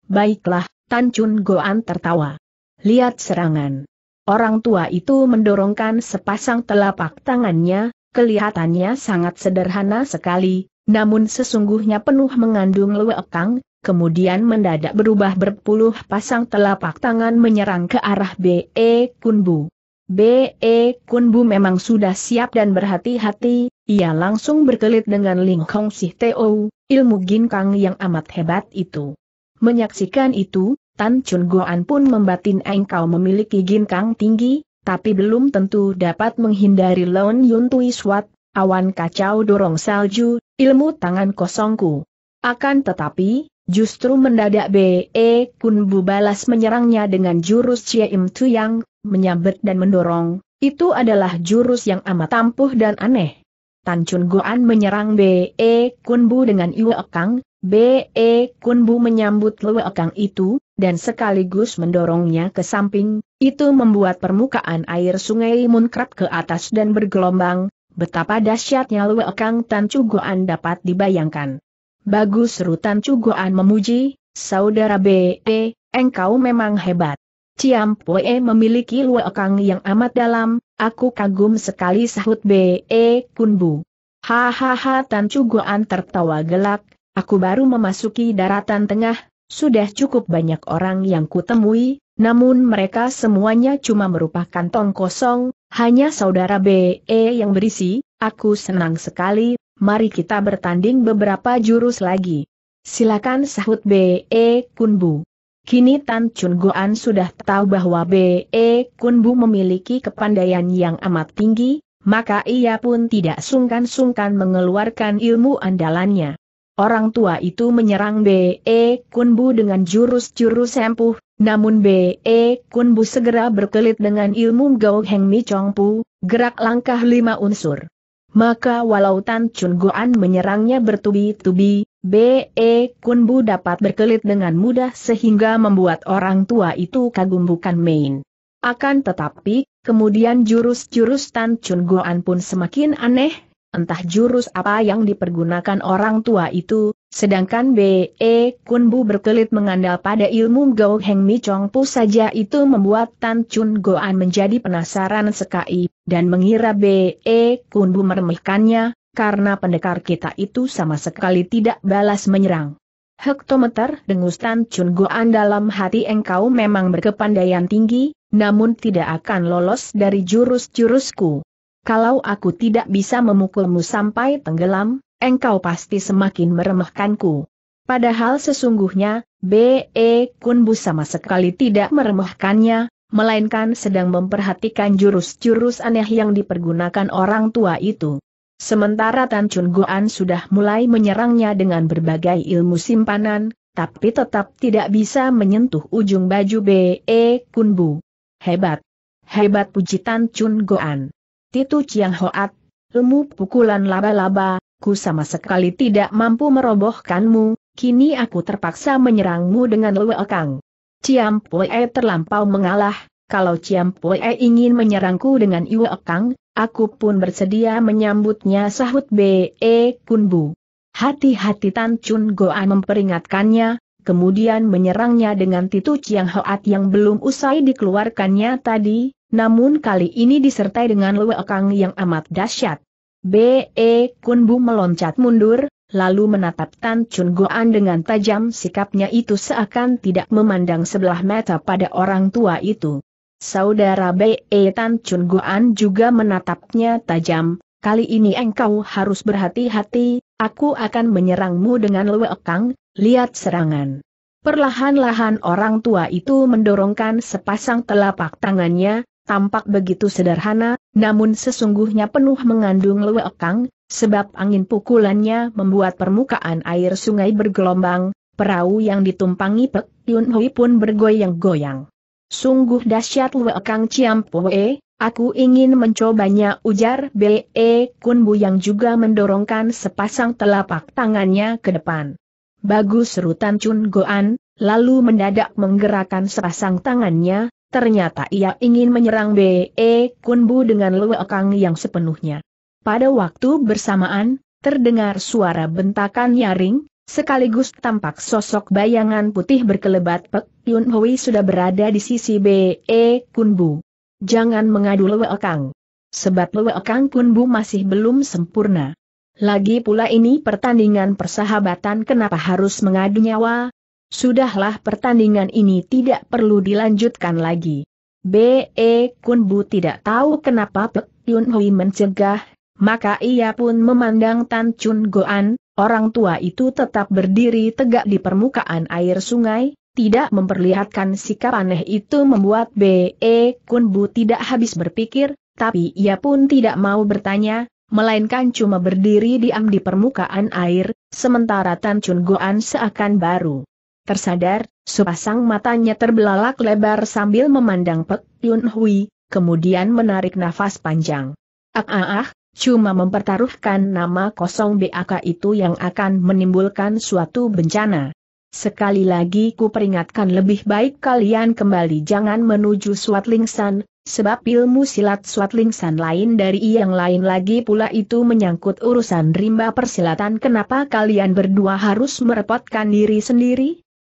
Baiklah, Tan Chun Goan tertawa. Lihat serangan. Orang tua itu mendorongkan sepasang telapak tangannya, kelihatannya sangat sederhana sekali, namun sesungguhnya penuh mengandung lewekang, kemudian mendadak berubah berpuluh pasang telapak tangan menyerang ke arah B.E. E Kunbu. B.E. Kun Bu memang sudah siap dan berhati-hati, ia langsung berkelit dengan Ling Kong Sih Teo, ilmu ginkang yang amat hebat itu. Menyaksikan itu, Tan Chun Goan pun membatin engkau memiliki ginkang tinggi, tapi belum tentu dapat menghindari Leon Yun Tui Swat, awan kacau dorong salju, ilmu tangan kosongku. Akan tetapi, justru mendadak B.E. Kun Bu balas menyerangnya dengan jurus Chia Im Tuyang, menyabet dan mendorong, itu adalah jurus yang amat ampuh dan aneh. Tan Chun Goan menyerang B.E. Kunbu dengan Iwe Kang, B.E. Kunbu menyambut Lewe Kang itu, dan sekaligus mendorongnya ke samping, itu membuat permukaan air sungai munkrat ke atas dan bergelombang, betapa dahsyatnya Lewe Kang Tan Chun dapat dibayangkan. Bagus seru Tan Chun Goan memuji, saudara B.E., engkau memang hebat. Ciam Pue memiliki luakang yang amat dalam, aku kagum sekali sahut B.E. E Kunbu. Hahaha Tan Cugoan tertawa gelak, aku baru memasuki daratan tengah, sudah cukup banyak orang yang kutemui, namun mereka semuanya cuma merupakan tong kosong, hanya saudara B.E. E yang berisi, aku senang sekali, mari kita bertanding beberapa jurus lagi. Silakan sahut B.E. E Kunbu. Kini Tan Chun Goan sudah tahu bahwa B.E. Kun Bu memiliki kepandaian yang amat tinggi, maka ia pun tidak sungkan-sungkan mengeluarkan ilmu andalannya. Orang tua itu menyerang B.E. Kun Bu dengan jurus-jurus sempuh, namun B.E. Kun Bu segera berkelit dengan ilmu Gao Heng Mi Chong Pu, gerak langkah lima unsur. Maka walau Tan Chun Goan menyerangnya bertubi-tubi, B.E. Kun Bu dapat berkelit dengan mudah sehingga membuat orang tua itu kagum bukan main. Akan tetapi, kemudian jurus-jurus Tan Chun Goan pun semakin aneh, entah jurus apa yang dipergunakan orang tua itu, Sedangkan B.E. Bu berkelit mengandal pada ilmu Go Heng Mi Chong Pu saja itu membuat Tan Chun Goan menjadi penasaran sekali, dan mengira B.E. Bu meremehkannya, karena pendekar kita itu sama sekali tidak balas menyerang. Hektometer dengus Tan Chun Goan dalam hati engkau memang berkepandaian tinggi, namun tidak akan lolos dari jurus-jurusku. Kalau aku tidak bisa memukulmu sampai tenggelam, engkau pasti semakin meremehkanku. Padahal sesungguhnya, B.E. Kunbu sama sekali tidak meremehkannya, melainkan sedang memperhatikan jurus-jurus aneh yang dipergunakan orang tua itu. Sementara Tan Chun Goan sudah mulai menyerangnya dengan berbagai ilmu simpanan, tapi tetap tidak bisa menyentuh ujung baju B.E. Kunbu. Hebat! Hebat puji Tan Chun Goan. Titu Chiang Hoat, ilmu pukulan laba-laba, aku sama sekali tidak mampu merobohkanmu, kini aku terpaksa menyerangmu dengan lewekang. Ciam Pue terlampau mengalah, kalau Ciam Pue ingin menyerangku dengan iwekang, aku pun bersedia menyambutnya sahut B.E. E Kunbu. Hati-hati Tan Chun Goa memperingatkannya, kemudian menyerangnya dengan titu Ciang Hoat yang belum usai dikeluarkannya tadi, namun kali ini disertai dengan lewekang yang amat dahsyat. B.E. Kunbu meloncat mundur, lalu menatap Tan Chun Goan dengan tajam sikapnya itu seakan tidak memandang sebelah mata pada orang tua itu. Saudara B.E. Tan Chun Goan juga menatapnya tajam, kali ini engkau harus berhati-hati, aku akan menyerangmu dengan lewekang, lihat serangan. Perlahan-lahan orang tua itu mendorongkan sepasang telapak tangannya, tampak begitu sederhana, namun sesungguhnya penuh mengandung lewekang, sebab angin pukulannya membuat permukaan air sungai bergelombang, perahu yang ditumpangi Pek Yun Hui pun bergoyang-goyang. Sungguh dahsyat lewekang Poe, aku ingin mencobanya ujar B.E. E Kunbu yang juga mendorongkan sepasang telapak tangannya ke depan. Bagus serutan Chun Goan, lalu mendadak menggerakkan sepasang tangannya, Ternyata ia ingin menyerang B.E. Kunbu dengan luekang yang sepenuhnya. Pada waktu bersamaan, terdengar suara bentakan nyaring, sekaligus tampak sosok bayangan putih berkelebat Pek Yun Hui sudah berada di sisi B.E. Kunbu. Jangan mengadu luekang. Sebab luekang Kunbu masih belum sempurna. Lagi pula ini pertandingan persahabatan kenapa harus mengadu nyawa, sudahlah pertandingan ini tidak perlu dilanjutkan lagi. B.E. Kunbu tidak tahu kenapa Pek Yun Hui mencegah, maka ia pun memandang Tan Chun Goan, orang tua itu tetap berdiri tegak di permukaan air sungai, tidak memperlihatkan sikap aneh itu membuat B.E. Kunbu tidak habis berpikir, tapi ia pun tidak mau bertanya, melainkan cuma berdiri diam di permukaan air, sementara Tan Chun Goan seakan baru Tersadar, sepasang matanya terbelalak lebar sambil memandang Pek Yun Hui, kemudian menarik nafas panjang. Ah ah ah, cuma mempertaruhkan nama kosong BAK itu yang akan menimbulkan suatu bencana. Sekali lagi ku peringatkan lebih baik kalian kembali jangan menuju Swatlingshan, sebab ilmu silat Swatlingshan lain dari yang lain lagi pula itu menyangkut urusan rimba persilatan kenapa kalian berdua harus merepotkan diri sendiri?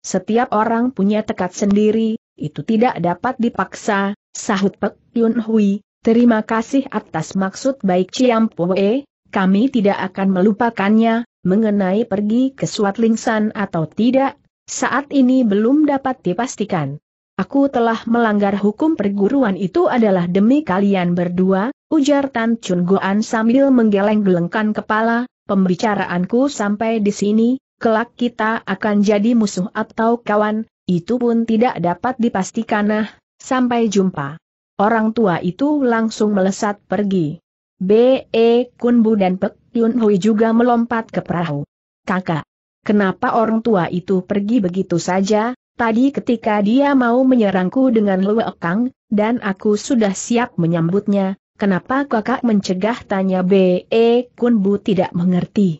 Setiap orang punya tekad sendiri, itu tidak dapat dipaksa, sahut Pek Yun Hui, terima kasih atas maksud baik Ciam Pue, kami tidak akan melupakannya, mengenai pergi ke Suat Lingsan atau tidak, saat ini belum dapat dipastikan. Aku telah melanggar hukum perguruan itu adalah demi kalian berdua, ujar Tan Chun Goan sambil menggeleng-gelengkan kepala, pembicaraanku sampai di sini, kelak kita akan jadi musuh atau kawan, itu pun tidak dapat dipastikan nah, sampai jumpa. Orang tua itu langsung melesat pergi. B.E. Kunbu dan Pek Yun Hui juga melompat ke perahu. Kakak, kenapa orang tua itu pergi begitu saja, tadi ketika dia mau menyerangku dengan lewekang, dan aku sudah siap menyambutnya, kenapa kakak mencegah tanya B.E. Kunbu tidak mengerti.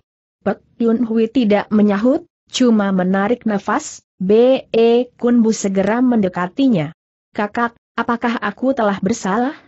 Pek Yun Hui tidak menyahut, cuma menarik nafas, B.E. E Kunbu segera mendekatinya. Kakak, apakah aku telah bersalah?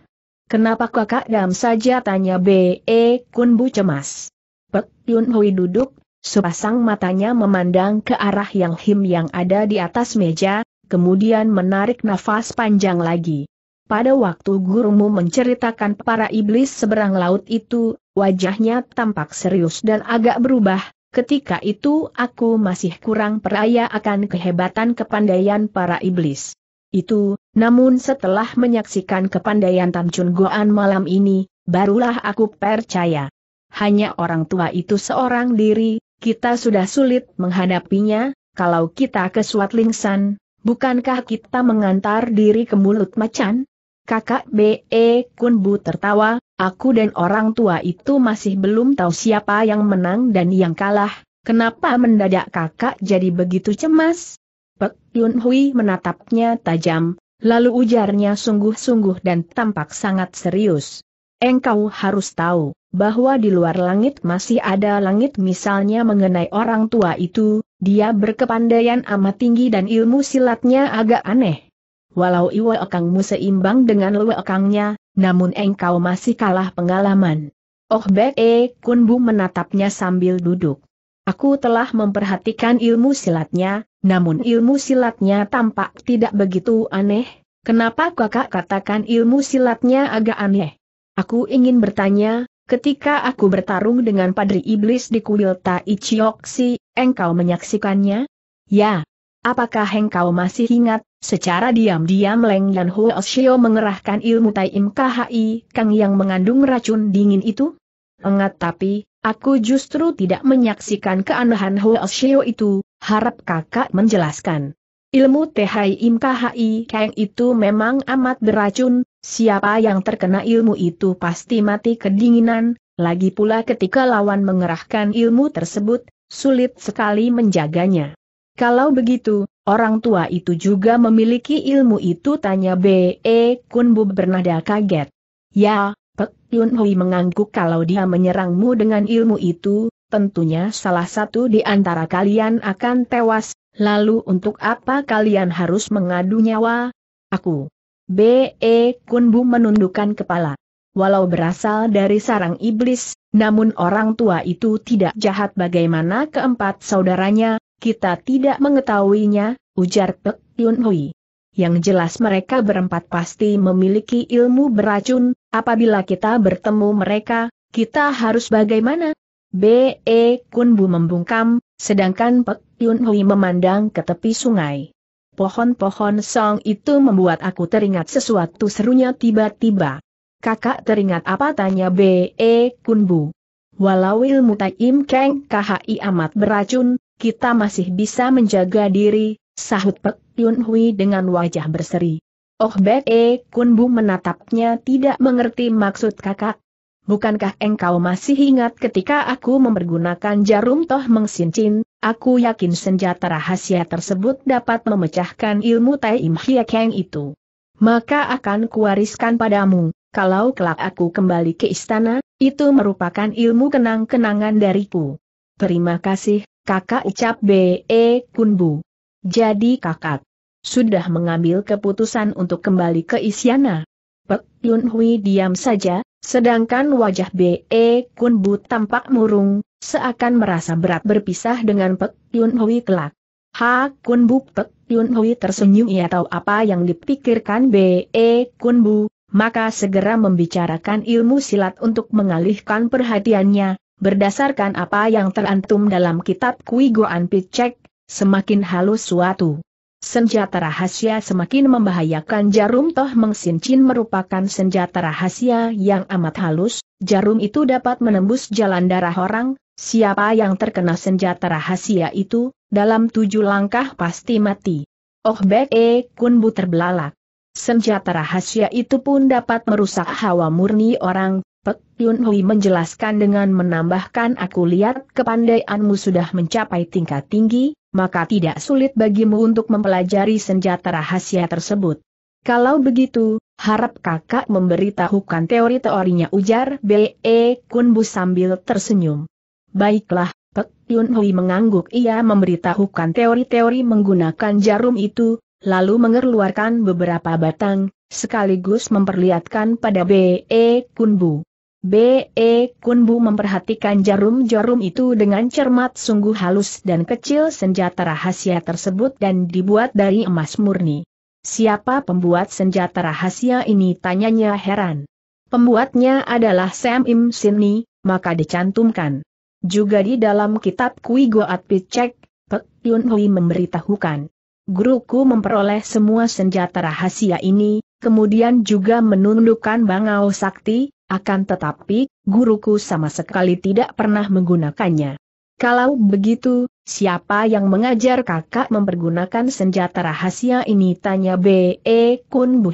Kenapa kakak diam saja tanya B.E. E Kunbu cemas. Pek Yun Hui duduk, sepasang matanya memandang ke arah Yang Him yang ada di atas meja, kemudian menarik nafas panjang lagi. Pada waktu gurumu menceritakan para iblis seberang laut itu, wajahnya tampak serius dan agak berubah, ketika itu aku masih kurang peraya akan kehebatan kepandaian para iblis. Itu, namun setelah menyaksikan kepandaian Tamcun Goan malam ini, barulah aku percaya. Hanya orang tua itu seorang diri, kita sudah sulit menghadapinya, kalau kita ke Suat Lingsan, bukankah kita mengantar diri ke mulut macan? Kakak B.E. Kunbu tertawa, aku dan orang tua itu masih belum tahu siapa yang menang dan yang kalah, kenapa mendadak kakak jadi begitu cemas? Pek Yun Hui menatapnya tajam, lalu ujarnya sungguh-sungguh dan tampak sangat serius. Engkau harus tahu, bahwa di luar langit masih ada langit misalnya mengenai orang tua itu, dia berkepandaian amat tinggi dan ilmu silatnya agak aneh. Walau okangmu seimbang dengan okangnya, namun engkau masih kalah pengalaman. Oh Bek E Kunbu menatapnya sambil duduk. Aku telah memperhatikan ilmu silatnya, namun ilmu silatnya tampak tidak begitu aneh. Kenapa kakak katakan ilmu silatnya agak aneh? Aku ingin bertanya, ketika aku bertarung dengan Padri Iblis di kuil Taichioksi, engkau menyaksikannya? Ya, Apakah engkau masih ingat, secara diam-diam Leng dan Huo Xiao mengerahkan ilmu Tai Im KHI, Kang yang mengandung racun dingin itu? Engat tapi, aku justru tidak menyaksikan keanehan Huo Xiao itu, harap kakak menjelaskan. Ilmu Tai Im KHI Kang itu memang amat beracun, siapa yang terkena ilmu itu pasti mati kedinginan, lagi pula ketika lawan mengerahkan ilmu tersebut, sulit sekali menjaganya. Kalau begitu, orang tua itu juga memiliki ilmu itu tanya B.E. Kunbu bernada kaget. Ya, Pek Yun Hui mengangguk kalau dia menyerangmu dengan ilmu itu, tentunya salah satu di antara kalian akan tewas, lalu untuk apa kalian harus mengadu nyawa? Aku. B.E. Kunbu menundukkan kepala. Walau berasal dari sarang iblis, namun orang tua itu tidak jahat bagaimana keempat saudaranya, kita tidak mengetahuinya, ujar Pek Yun Hui. Yang jelas mereka berempat pasti memiliki ilmu beracun, apabila kita bertemu mereka, kita harus bagaimana? B.E. Kun Bu membungkam, sedangkan Pek Yun Hui memandang ke tepi sungai. Pohon-pohon song itu membuat aku teringat sesuatu serunya tiba-tiba. Kakak teringat apa tanya B.E. Kun Bu. Walau ilmu Taim Keng KHI amat beracun, kita masih bisa menjaga diri, sahut Pek Yun Hui dengan wajah berseri. Oh Bek E Kun Bu menatapnya tidak mengerti maksud kakak. Bukankah engkau masih ingat ketika aku mempergunakan jarum toh mengsincin, aku yakin senjata rahasia tersebut dapat memecahkan ilmu Tai Im Hye Kang itu. Maka akan kuwariskan padamu, kalau kelak aku kembali ke istana, itu merupakan ilmu kenang-kenangan dariku. Terima kasih, kakak Icap B.E. Kunbu. Jadi kakak sudah mengambil keputusan untuk kembali ke Isyana. Pek Yun Hui diam saja, sedangkan wajah B.E. Kunbu tampak murung, seakan merasa berat berpisah dengan Pek Yun Hui kelak. Ha Kunbu Pek Yun Hui tersenyum ia tahu apa yang dipikirkan B.E. Kunbu, maka segera membicarakan ilmu silat untuk mengalihkan perhatiannya, berdasarkan apa yang terantum dalam kitab Kui Goan Picek, semakin halus suatu. Senjata rahasia semakin membahayakan jarum toh mengsincin merupakan senjata rahasia yang amat halus, jarum itu dapat menembus jalan darah orang, siapa yang terkena senjata rahasia itu, dalam tujuh langkah pasti mati. Oh baik E Kun Bu terbelalak. Senjata rahasia itu pun dapat merusak hawa murni orang, Pek Yun Hui menjelaskan dengan menambahkan aku lihat kepandaianmu sudah mencapai tingkat tinggi, maka tidak sulit bagimu untuk mempelajari senjata rahasia tersebut. Kalau begitu, harap kakak memberitahukan teori-teorinya ujar B.E. E Kunbu sambil tersenyum. Baiklah, Pek Yun Hui mengangguk ia memberitahukan teori-teori menggunakan jarum itu, lalu mengeluarkan beberapa batang, sekaligus memperlihatkan pada B.E. E Kunbu. B.E. Kunbu memperhatikan jarum-jarum itu dengan cermat sungguh halus dan kecil senjata rahasia tersebut dan dibuat dari emas murni. Siapa pembuat senjata rahasia ini tanyanya heran. Pembuatnya adalah Sam Im Sini, maka dicantumkan. Juga di dalam kitab Kui Goat Picek, Pek Yun Hui memberitahukan. Guruku memperoleh semua senjata rahasia ini, kemudian juga menundukkan bangau sakti, akan tetapi, guruku sama sekali tidak pernah menggunakannya. Kalau begitu, siapa yang mengajar kakak mempergunakan senjata rahasia ini? Tanya B.E. Kun Bu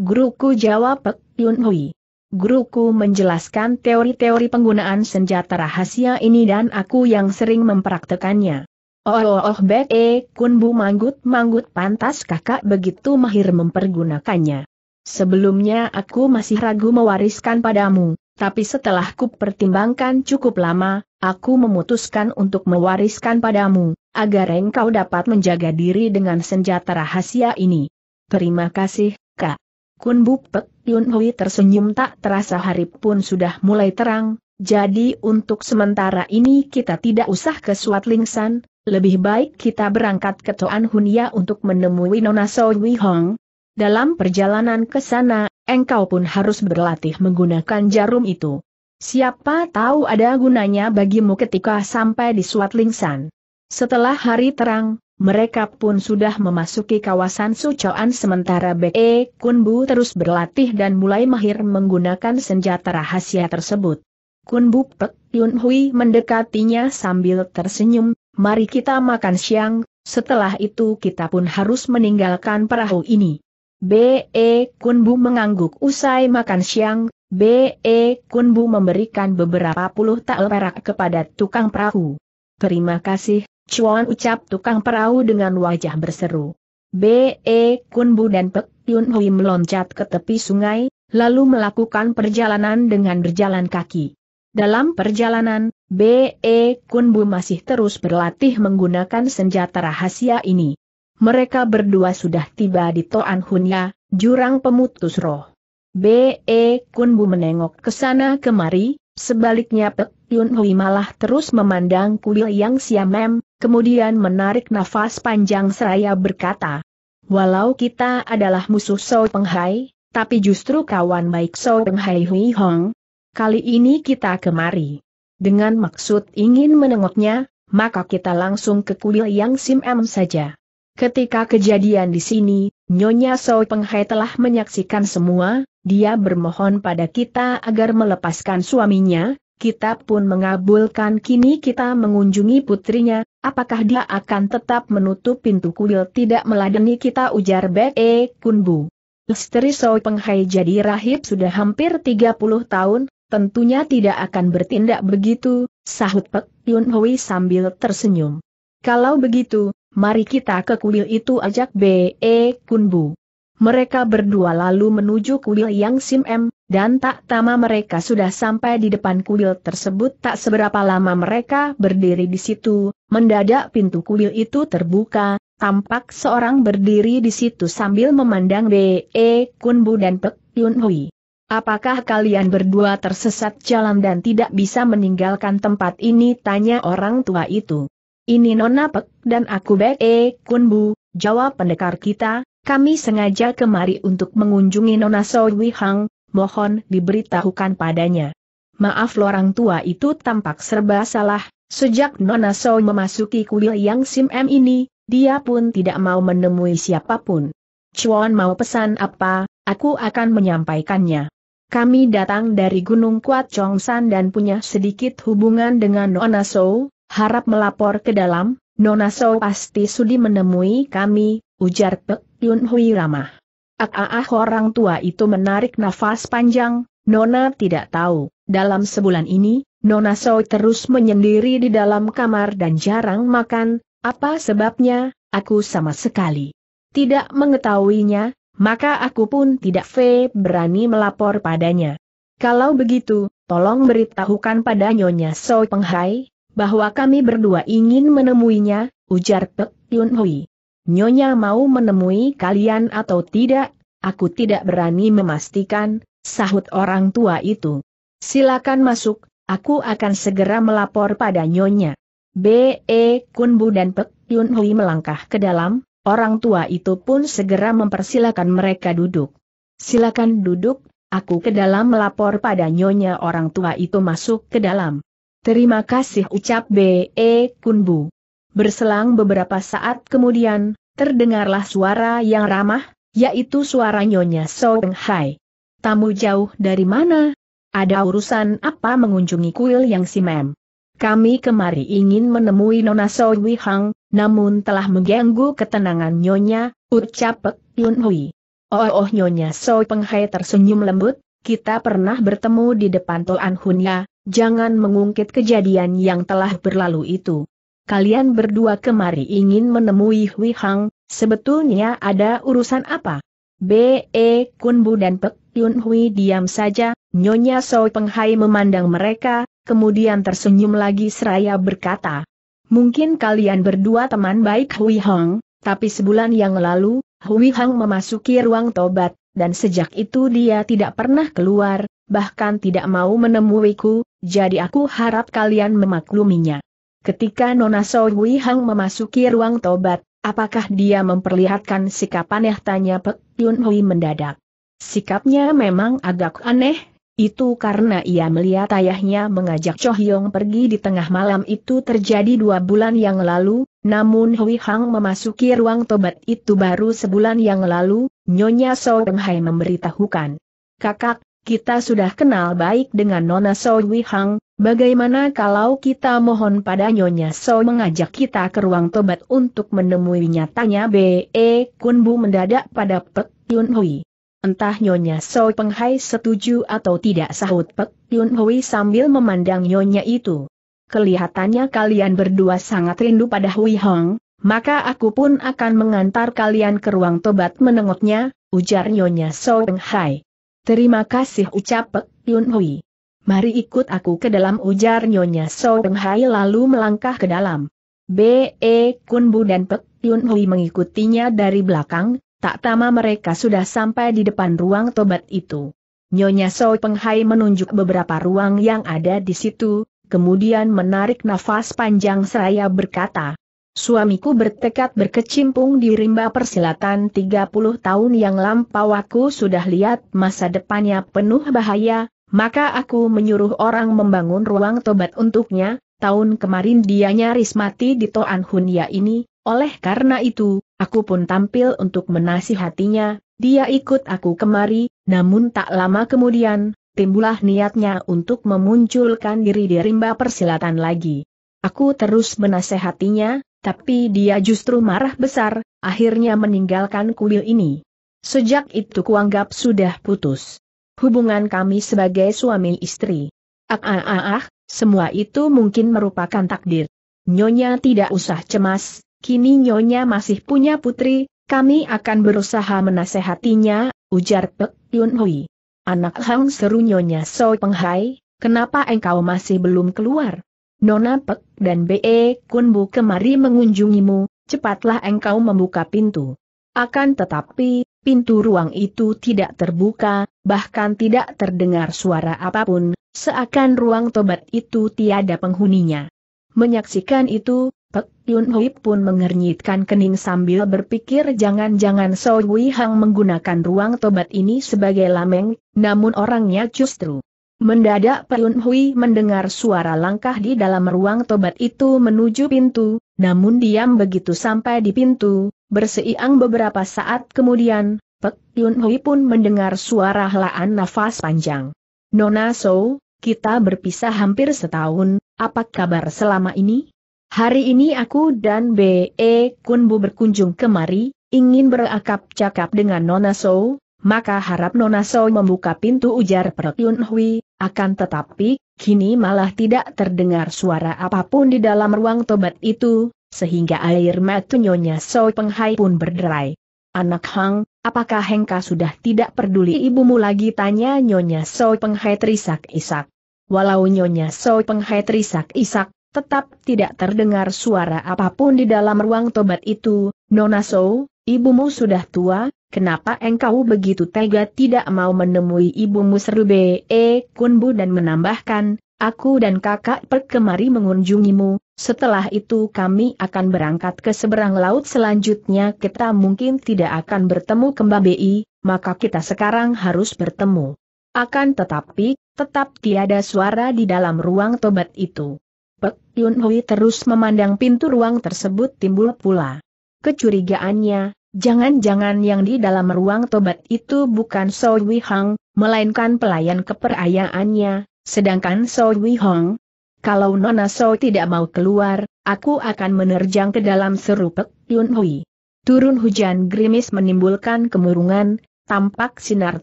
Guruku jawab Pek Yun Hui. Guruku menjelaskan teori-teori penggunaan senjata rahasia ini dan aku yang sering mempraktekannya. Oh oh oh B.E. Kun Bu manggut-manggut pantas kakak begitu mahir mempergunakannya. Sebelumnya aku masih ragu mewariskan padamu, tapi setelah ku pertimbangkan cukup lama, aku memutuskan untuk mewariskan padamu, agar engkau dapat menjaga diri dengan senjata rahasia ini. Terima kasih, Kak. Kun Buk Pek Yun Hui tersenyum tak terasa hari pun sudah mulai terang, jadi untuk sementara ini kita tidak usah ke Suat Lingsan, lebih baik kita berangkat ke Toan Hunia untuk menemui Nona So Wi Hong, dalam perjalanan ke sana, engkau pun harus berlatih menggunakan jarum itu. Siapa tahu ada gunanya bagimu ketika sampai di Suat Lingsan. Setelah hari terang, mereka pun sudah memasuki kawasan Sucoan sementara Be Kunbu terus berlatih dan mulai mahir menggunakan senjata rahasia tersebut. Kunbu Pek Yun Hui mendekatinya sambil tersenyum, mari kita makan siang, setelah itu kita pun harus meninggalkan perahu ini. B.E. Kunbu mengangguk usai makan siang, B.E. Kunbu memberikan beberapa puluh tael perak kepada tukang perahu. Terima kasih, Chuan ucap tukang perahu dengan wajah berseru. B.E. Kunbu dan Pek Yun Hui meloncat ke tepi sungai, lalu melakukan perjalanan dengan berjalan kaki. Dalam perjalanan, B.E. Kunbu masih terus berlatih menggunakan senjata rahasia ini. Mereka berdua sudah tiba di Toan Hunya, jurang pemutus roh. B.E. E Kunbu menengok ke sana kemari, sebaliknya Pek Yun Hui malah terus memandang kuil yang siamem, kemudian menarik nafas panjang seraya berkata, Walau kita adalah musuh Peng Penghai, tapi justru kawan baik Peng Penghai Hui Hong. Kali ini kita kemari. Dengan maksud ingin menengoknya, maka kita langsung ke kuil yang Sim M saja. Ketika kejadian di sini, Nyonya Soi Penghai telah menyaksikan semua, dia bermohon pada kita agar melepaskan suaminya, kita pun mengabulkan kini kita mengunjungi putrinya, apakah dia akan tetap menutup pintu kuil tidak meladeni kita ujar Bek E Kunbu. Istri Soi Penghai jadi rahib sudah hampir 30 tahun, tentunya tidak akan bertindak begitu, sahut Pek Yun Hui sambil tersenyum. Kalau begitu, Mari kita ke kuil itu ajak B.E. Kunbu. Mereka berdua lalu menuju kuil yang Sim dan tak tama mereka sudah sampai di depan kuil tersebut tak seberapa lama mereka berdiri di situ, mendadak pintu kuil itu terbuka, tampak seorang berdiri di situ sambil memandang B.E. Kunbu dan Pek Yun Hui. Apakah kalian berdua tersesat jalan dan tidak bisa meninggalkan tempat ini? Tanya orang tua itu. Ini Nona Pek dan aku Bek E Kunbu, jawab pendekar kita, kami sengaja kemari untuk mengunjungi Nona Soe Hang, mohon diberitahukan padanya. Maaf orang tua itu tampak serba salah, sejak Nona Soe memasuki kuil yang Sim M ini, dia pun tidak mau menemui siapapun. Cuan mau pesan apa, aku akan menyampaikannya. Kami datang dari Gunung Kuat Chongsan dan punya sedikit hubungan dengan Nona So harap melapor ke dalam, Nona So pasti sudi menemui kami, ujar Pek Yun Hui ramah. Ah, ah, ah, orang tua itu menarik nafas panjang, Nona tidak tahu, dalam sebulan ini, Nona So terus menyendiri di dalam kamar dan jarang makan, apa sebabnya, aku sama sekali. Tidak mengetahuinya, maka aku pun tidak Fe berani melapor padanya. Kalau begitu, tolong beritahukan pada Nyonya So Penghai, bahwa kami berdua ingin menemuinya, ujar Pek Yun Hui. Nyonya mau menemui kalian atau tidak, aku tidak berani memastikan, sahut orang tua itu. Silakan masuk, aku akan segera melapor pada Nyonya. B.E. Kunbu dan Pek Yun Hui melangkah ke dalam, orang tua itu pun segera mempersilakan mereka duduk. Silakan duduk, aku ke dalam melapor pada Nyonya orang tua itu masuk ke dalam. Terima kasih ucap B.E. Kunbu. Berselang beberapa saat kemudian, terdengarlah suara yang ramah, yaitu suara Nyonya Song Hai. Tamu jauh dari mana? Ada urusan apa mengunjungi kuil yang si mem? Kami kemari ingin menemui Nona Wi Hang, namun telah mengganggu ketenangan Nyonya, ucap Pek Yun Hui. Oh, oh Nyonya So Hai tersenyum lembut, kita pernah bertemu di depan Toan Hunya, jangan mengungkit kejadian yang telah berlalu itu. Kalian berdua kemari ingin menemui Hui Hang, sebetulnya ada urusan apa? B.E. Bu dan Pek Yun Hui diam saja, Nyonya Soi Penghai memandang mereka, kemudian tersenyum lagi seraya berkata, Mungkin kalian berdua teman baik Hui Hang, tapi sebulan yang lalu, Hui Hang memasuki ruang tobat, dan sejak itu dia tidak pernah keluar, bahkan tidak mau menemuiku, jadi aku harap kalian memakluminya. Ketika Nona Sowi Hang memasuki ruang tobat, apakah dia memperlihatkan sikap aneh tanya Pek Yun Hui mendadak. Sikapnya memang agak aneh, itu karena ia melihat ayahnya mengajak Cho Hyong pergi di tengah malam itu terjadi dua bulan yang lalu, namun Hui Hang memasuki ruang tobat itu baru sebulan yang lalu, Nyonya So Hai memberitahukan. Kakak, kita sudah kenal baik dengan Nona So Wihang, bagaimana kalau kita mohon pada Nyonya So mengajak kita ke ruang tobat untuk menemuinya tanya B.E. E Kunbu mendadak pada Pek Yun Hui. Entah Nyonya So Penghai setuju atau tidak sahut Pek Yun Hui sambil memandang Nyonya itu. Kelihatannya kalian berdua sangat rindu pada Hui Hong, maka aku pun akan mengantar kalian ke ruang tobat menengoknya, ujar Nyonya So Penghai. Terima kasih ucap Pek Yun Hui. Mari ikut aku ke dalam ujar Nyonya So Peng Hai lalu melangkah ke dalam. B.E. Kun Bu dan Pek Yun Hui mengikutinya dari belakang, tak tama mereka sudah sampai di depan ruang tobat itu. Nyonya So Peng Hai menunjuk beberapa ruang yang ada di situ, kemudian menarik nafas panjang seraya berkata, Suamiku bertekad berkecimpung di rimba persilatan 30 tahun yang lampau aku sudah lihat masa depannya penuh bahaya, maka aku menyuruh orang membangun ruang tobat untuknya, tahun kemarin dia nyaris mati di Toan Hunya ini, oleh karena itu, aku pun tampil untuk menasihatinya, dia ikut aku kemari, namun tak lama kemudian, timbulah niatnya untuk memunculkan diri di rimba persilatan lagi. Aku terus menasehatinya, tapi dia justru marah besar, akhirnya meninggalkan kuil ini. Sejak itu kuanggap sudah putus. Hubungan kami sebagai suami istri. Ah ah ah ah, semua itu mungkin merupakan takdir. Nyonya tidak usah cemas, kini Nyonya masih punya putri, kami akan berusaha menasehatinya, ujar Pek Yun Hui. Anak Hang seru Nyonya So Penghai, kenapa engkau masih belum keluar? Nona Pek dan B.E. Kunbu kemari mengunjungimu, cepatlah engkau membuka pintu. Akan tetapi, pintu ruang itu tidak terbuka, bahkan tidak terdengar suara apapun, seakan ruang tobat itu tiada penghuninya. Menyaksikan itu, Pek Yun Hui pun mengernyitkan kening sambil berpikir jangan-jangan So Wei Hang menggunakan ruang tobat ini sebagai lameng, namun orangnya justru Mendadak Perun Hui mendengar suara langkah di dalam ruang tobat itu menuju pintu, namun diam begitu sampai di pintu, berseiang beberapa saat kemudian, Pek Yun Hui pun mendengar suara helaan nafas panjang. Nona So, kita berpisah hampir setahun, apa kabar selama ini? Hari ini aku dan B.E. Kunbu berkunjung kemari, ingin berakap-cakap dengan Nona So, maka harap Nona So membuka pintu ujar Perun Hui, akan tetapi, kini malah tidak terdengar suara apapun di dalam ruang tobat itu, sehingga air nyonya So Penghai pun berderai. Anak Hang, apakah Hengka sudah tidak peduli ibumu lagi? Tanya Nyonya So Penghai terisak-isak. Walau Nyonya So Penghai terisak-isak, tetap tidak terdengar suara apapun di dalam ruang tobat itu, Nona So, Ibumu sudah tua, kenapa engkau begitu tega tidak mau menemui ibumu seru B.E. E, Kunbu dan menambahkan, aku dan kakak perkemari mengunjungimu, setelah itu kami akan berangkat ke seberang laut selanjutnya kita mungkin tidak akan bertemu kembali, BI, maka kita sekarang harus bertemu. Akan tetapi, tetap tiada suara di dalam ruang tobat itu. Pek Yun Hui terus memandang pintu ruang tersebut timbul pula Kecurigaannya, jangan-jangan yang di dalam ruang tobat itu bukan So Wei Hong, melainkan pelayan keperayaannya, sedangkan So Wei Hong. Kalau Nona So tidak mau keluar, aku akan menerjang ke dalam serupek Yun Hui. Turun hujan gerimis menimbulkan kemurungan, tampak sinar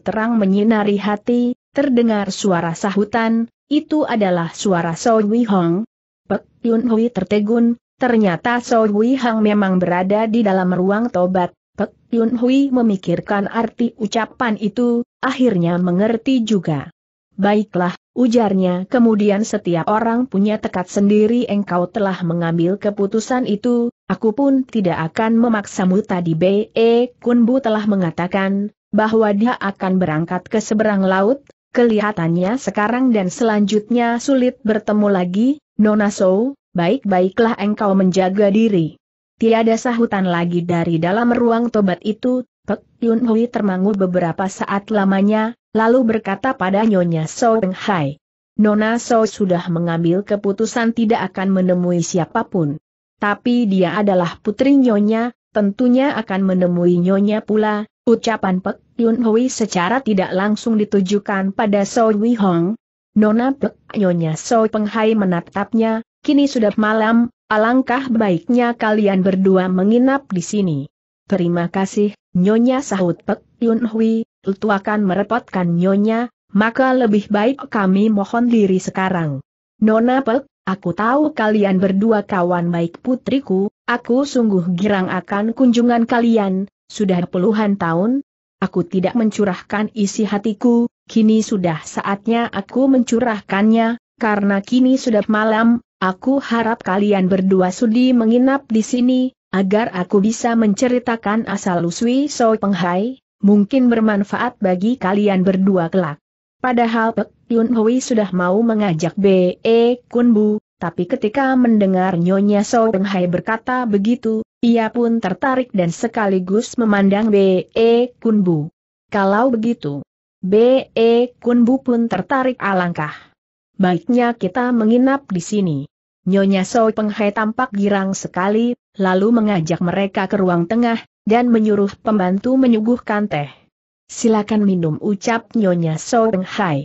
terang menyinari hati, terdengar suara sahutan, itu adalah suara So Wei Hong. Pek Yun Hui tertegun, Ternyata So Hui Hang memang berada di dalam ruang tobat, Pek Yun Hui memikirkan arti ucapan itu, akhirnya mengerti juga. Baiklah, ujarnya kemudian setiap orang punya tekad sendiri engkau telah mengambil keputusan itu, aku pun tidak akan memaksamu tadi B.E. Kunbu telah mengatakan, bahwa dia akan berangkat ke seberang laut, kelihatannya sekarang dan selanjutnya sulit bertemu lagi, Nona Sou, baik-baiklah engkau menjaga diri. Tiada sahutan lagi dari dalam ruang tobat itu, Pek Yun Hui termangu beberapa saat lamanya, lalu berkata pada Nyonya So Peng Hai. Nona So sudah mengambil keputusan tidak akan menemui siapapun. Tapi dia adalah putri Nyonya, tentunya akan menemui Nyonya pula, ucapan Pek Yun Hui secara tidak langsung ditujukan pada So Wei Hong. Nona Pek Nyonya So Hai menatapnya, Kini sudah malam, alangkah baiknya kalian berdua menginap di sini. Terima kasih, Nyonya sahut Pek Yun Hui, itu akan merepotkan Nyonya, maka lebih baik kami mohon diri sekarang. Nona Pek, aku tahu kalian berdua kawan baik putriku, aku sungguh girang akan kunjungan kalian, sudah puluhan tahun, aku tidak mencurahkan isi hatiku, kini sudah saatnya aku mencurahkannya, karena kini sudah malam, Aku harap kalian berdua sudi menginap di sini, agar aku bisa menceritakan asal-usul Soi Penghai, mungkin bermanfaat bagi kalian berdua kelak. Padahal Pek Yun Hui sudah mau mengajak B.E. E Kun Bu, tapi ketika mendengar Nyonya Soi Penghai berkata begitu, ia pun tertarik dan sekaligus memandang B.E. E Kun Bu. Kalau begitu, B.E. E Kun Bu pun tertarik alangkah baiknya kita menginap di sini. Nyonya Soi Penghai tampak girang sekali, lalu mengajak mereka ke ruang tengah, dan menyuruh pembantu menyuguhkan teh. Silakan minum ucap Nyonya Soi Penghai.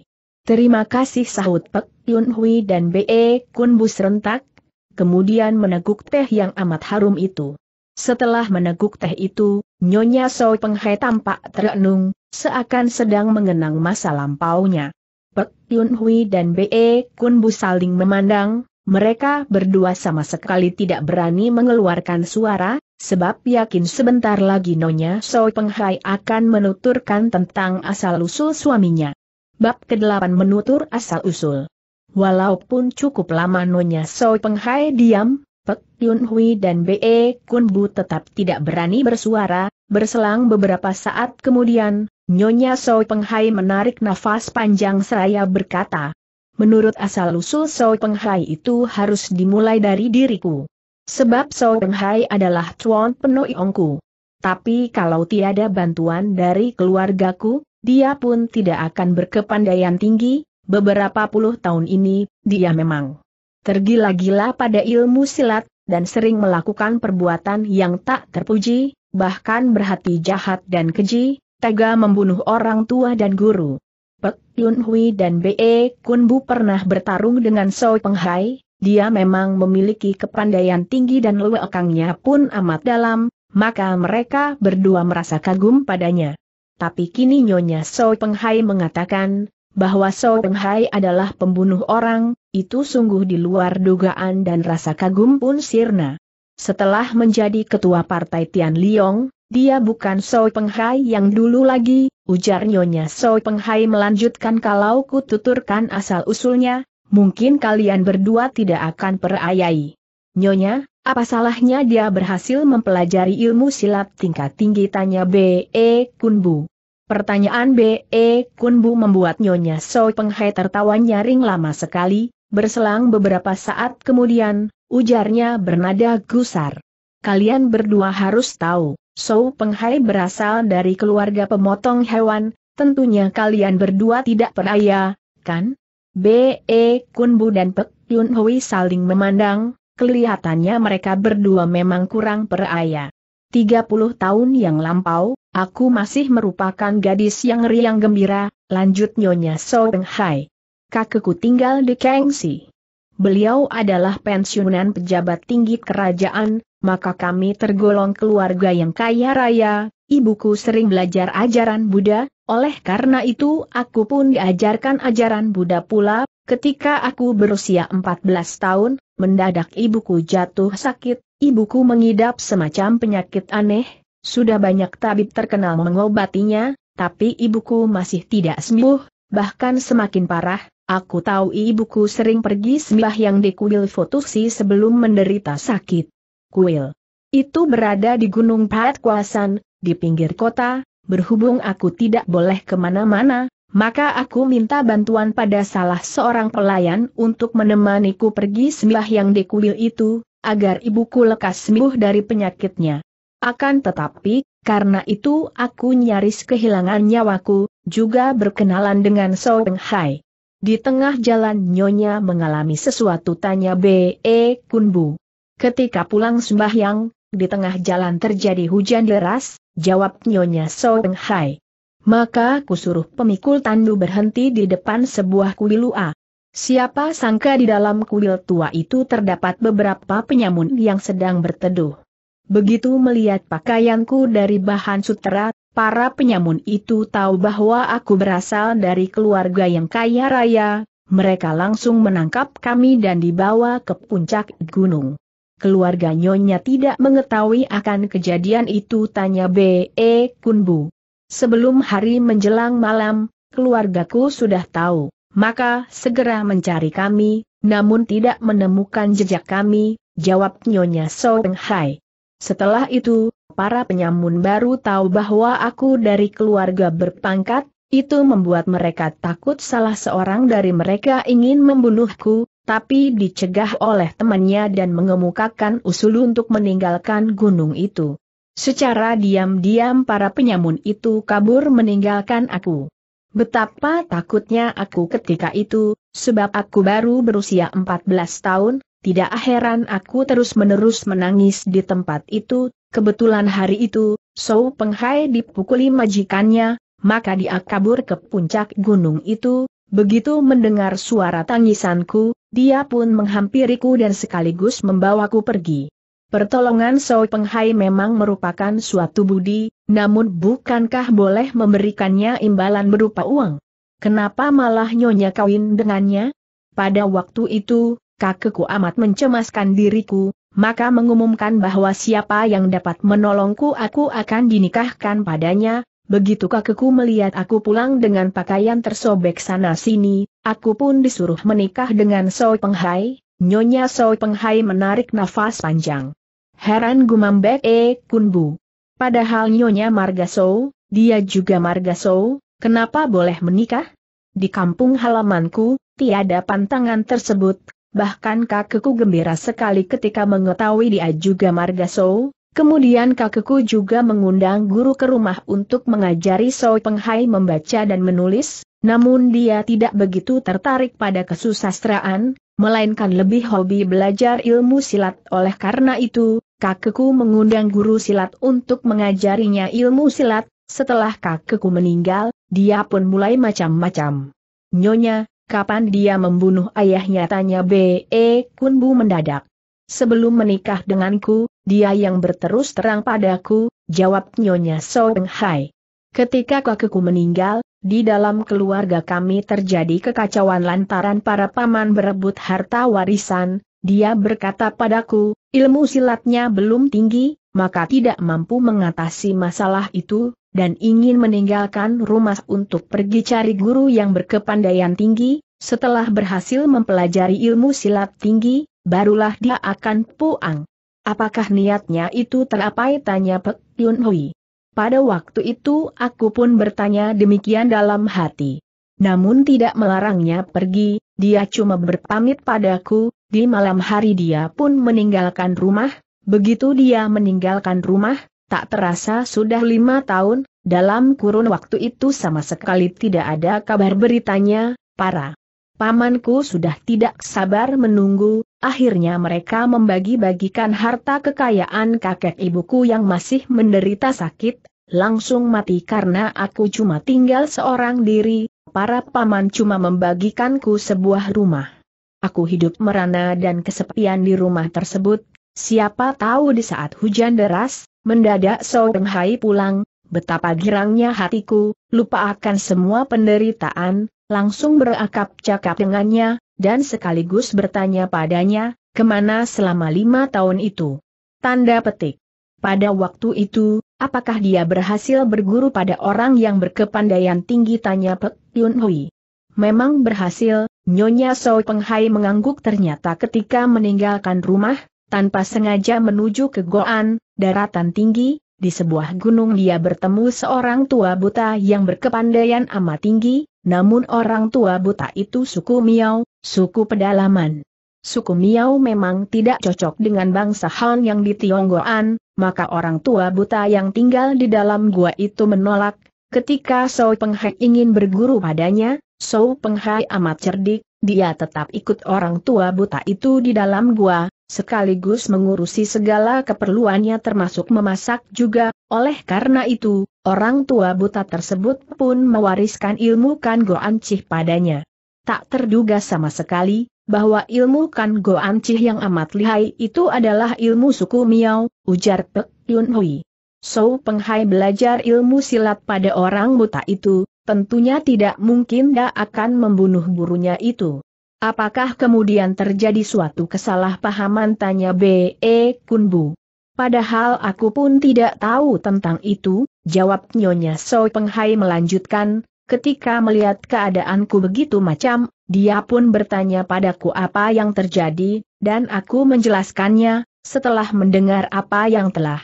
Terima kasih sahut Pek Yun Hui dan Be Kun Bu serentak, kemudian meneguk teh yang amat harum itu. Setelah meneguk teh itu, Nyonya Soi Penghai tampak terenung, seakan sedang mengenang masa lampaunya. Pek Yun Hui dan Be Kun Bu saling memandang, mereka berdua sama sekali tidak berani mengeluarkan suara, sebab yakin sebentar lagi Nonya Soi Penghai akan menuturkan tentang asal-usul suaminya. Bab ke-8 menutur asal-usul. Walaupun cukup lama Nonya Soi Penghai diam, Pek Yun Hui dan Be Kun Bu tetap tidak berani bersuara, berselang beberapa saat kemudian, Nyonya Soi Penghai menarik nafas panjang seraya berkata, Menurut asal-usul Soi Penghai itu harus dimulai dari diriku. Sebab Soi Penghai adalah tuan ongku. Tapi kalau tiada bantuan dari keluargaku, dia pun tidak akan berkepandaian tinggi, beberapa puluh tahun ini, dia memang tergila-gila pada ilmu silat, dan sering melakukan perbuatan yang tak terpuji, bahkan berhati jahat dan keji, tega membunuh orang tua dan guru. Pek Yun Hui dan B.E. Kun Bu pernah bertarung dengan Soi Penghai, dia memang memiliki kepandaian tinggi dan lewekangnya pun amat dalam, maka mereka berdua merasa kagum padanya. Tapi kini Nyonya Soi Penghai mengatakan, bahwa Soi Penghai adalah pembunuh orang, itu sungguh di luar dugaan dan rasa kagum pun sirna. Setelah menjadi ketua partai Tian Liong, dia bukan Soi Penghai yang dulu lagi, ujar Nyonya Soi Penghai melanjutkan kalau kututurkan asal-usulnya, mungkin kalian berdua tidak akan perayai. Nyonya, apa salahnya dia berhasil mempelajari ilmu silat tingkat tinggi tanya B.E. E Kunbu. Pertanyaan B.E. E Kunbu membuat Nyonya Soi Penghai tertawa nyaring lama sekali, berselang beberapa saat kemudian, ujarnya bernada gusar. Kalian berdua harus tahu, Peng Penghai berasal dari keluarga pemotong hewan, tentunya kalian berdua tidak peraya, kan? B.E. Kunbu dan Pek Yun Hui saling memandang, kelihatannya mereka berdua memang kurang peraya. 30 tahun yang lampau, aku masih merupakan gadis yang riang gembira, lanjut Nyonya So Hai. Kakekku tinggal di Kengsi. Beliau adalah pensiunan pejabat tinggi kerajaan, maka kami tergolong keluarga yang kaya raya, ibuku sering belajar ajaran Buddha, oleh karena itu aku pun diajarkan ajaran Buddha pula, ketika aku berusia 14 tahun, mendadak ibuku jatuh sakit, ibuku mengidap semacam penyakit aneh, sudah banyak tabib terkenal mengobatinya, tapi ibuku masih tidak sembuh, bahkan semakin parah, aku tahu ibuku sering pergi sembahyang di kuil Fotusi sebelum menderita sakit kuil. Itu berada di Gunung Patkuasan, di pinggir kota, berhubung aku tidak boleh kemana-mana, maka aku minta bantuan pada salah seorang pelayan untuk menemaniku pergi yang di kuil itu, agar ibuku lekas sembuh dari penyakitnya. Akan tetapi, karena itu aku nyaris kehilangan nyawaku, juga berkenalan dengan So Hai. Di tengah jalan Nyonya mengalami sesuatu tanya B.E. Kunbu. Ketika pulang sembahyang, di tengah jalan terjadi hujan deras, jawab Nyonya So Hai. Maka kusuruh pemikul tandu berhenti di depan sebuah kuil lua. Siapa sangka di dalam kuil tua itu terdapat beberapa penyamun yang sedang berteduh. Begitu melihat pakaianku dari bahan sutera, para penyamun itu tahu bahwa aku berasal dari keluarga yang kaya raya, mereka langsung menangkap kami dan dibawa ke puncak gunung keluarga Nyonya tidak mengetahui akan kejadian itu tanya B.E. Kunbu. Sebelum hari menjelang malam, keluargaku sudah tahu, maka segera mencari kami, namun tidak menemukan jejak kami, jawab Nyonya So Peng Hai. Setelah itu, para penyamun baru tahu bahwa aku dari keluarga berpangkat, itu membuat mereka takut salah seorang dari mereka ingin membunuhku, tapi dicegah oleh temannya dan mengemukakan usul untuk meninggalkan gunung itu. Secara diam-diam para penyamun itu kabur meninggalkan aku. Betapa takutnya aku ketika itu, sebab aku baru berusia 14 tahun, tidak heran aku terus-menerus menangis di tempat itu, kebetulan hari itu, Sou Penghai dipukuli majikannya, maka dia kabur ke puncak gunung itu, begitu mendengar suara tangisanku, dia pun menghampiriku dan sekaligus membawaku pergi. Pertolongan Soi Penghai memang merupakan suatu budi, namun bukankah boleh memberikannya imbalan berupa uang? Kenapa malah nyonya kawin dengannya? Pada waktu itu, kakekku amat mencemaskan diriku, maka mengumumkan bahwa siapa yang dapat menolongku aku akan dinikahkan padanya, Begitu kakekku melihat aku pulang dengan pakaian tersobek sana-sini, aku pun disuruh menikah dengan Soi Penghai, Nyonya Soi Penghai menarik nafas panjang. Heran gumam Bek E. Kunbu. Padahal Nyonya Marga So, dia juga Marga So, kenapa boleh menikah? Di kampung halamanku, tiada pantangan tersebut, bahkan kakekku gembira sekali ketika mengetahui dia juga Marga So, Kemudian kakekku juga mengundang guru ke rumah untuk mengajari Soi Penghai membaca dan menulis, namun dia tidak begitu tertarik pada kesusastraan, melainkan lebih hobi belajar ilmu silat oleh karena itu, kakekku mengundang guru silat untuk mengajarinya ilmu silat, setelah kakekku meninggal, dia pun mulai macam-macam. Nyonya, kapan dia membunuh ayahnya tanya B.E. Kunbu mendadak. Sebelum menikah denganku, dia yang berterus terang padaku, jawab Nyonya Soeng Hai. Ketika kakekku meninggal, di dalam keluarga kami terjadi kekacauan lantaran para paman berebut harta warisan, dia berkata padaku, ilmu silatnya belum tinggi, maka tidak mampu mengatasi masalah itu, dan ingin meninggalkan rumah untuk pergi cari guru yang berkepandaian tinggi, setelah berhasil mempelajari ilmu silat tinggi, barulah dia akan puang. Apakah niatnya itu terapai tanya Pek Yun Hui. Pada waktu itu aku pun bertanya demikian dalam hati. Namun tidak melarangnya pergi, dia cuma berpamit padaku, di malam hari dia pun meninggalkan rumah, begitu dia meninggalkan rumah, tak terasa sudah lima tahun, dalam kurun waktu itu sama sekali tidak ada kabar beritanya, para pamanku sudah tidak sabar menunggu, Akhirnya mereka membagi-bagikan harta kekayaan kakek ibuku yang masih menderita sakit, langsung mati karena aku cuma tinggal seorang diri, para paman cuma membagikanku sebuah rumah. Aku hidup merana dan kesepian di rumah tersebut, siapa tahu di saat hujan deras, mendadak seorang Hai pulang, betapa girangnya hatiku, lupa akan semua penderitaan, langsung berakap cakap dengannya, dan sekaligus bertanya padanya, kemana selama lima tahun itu. Tanda petik. Pada waktu itu, apakah dia berhasil berguru pada orang yang berkepandaian tinggi tanya Pek Yun Hui. Memang berhasil, Nyonya Peng Hai mengangguk ternyata ketika meninggalkan rumah, tanpa sengaja menuju ke Goan, daratan tinggi, di sebuah gunung dia bertemu seorang tua buta yang berkepandaian amat tinggi, namun orang tua buta itu suku Miao, suku pedalaman. Suku Miao memang tidak cocok dengan bangsa Han yang di Tionggoan, maka orang tua buta yang tinggal di dalam gua itu menolak. Ketika Sou Penghai ingin berguru padanya, Sou Penghai amat cerdik, dia tetap ikut orang tua buta itu di dalam gua, sekaligus mengurusi segala keperluannya termasuk memasak juga, oleh karena itu, orang tua buta tersebut pun mewariskan ilmu Kan Goan Cih padanya. Tak terduga sama sekali, bahwa ilmu Kan Goan Cih yang amat lihai itu adalah ilmu suku Miao, ujar Pek Yun Hui. So Penghai belajar ilmu silat pada orang buta itu, tentunya tidak mungkin dia akan membunuh gurunya itu. Apakah kemudian terjadi suatu kesalahpahaman tanya B.E. Kunbu? Padahal aku pun tidak tahu tentang itu, jawab Nyonya So Penghai melanjutkan, ketika melihat keadaanku begitu macam, dia pun bertanya padaku apa yang terjadi, dan aku menjelaskannya, setelah mendengar apa yang telah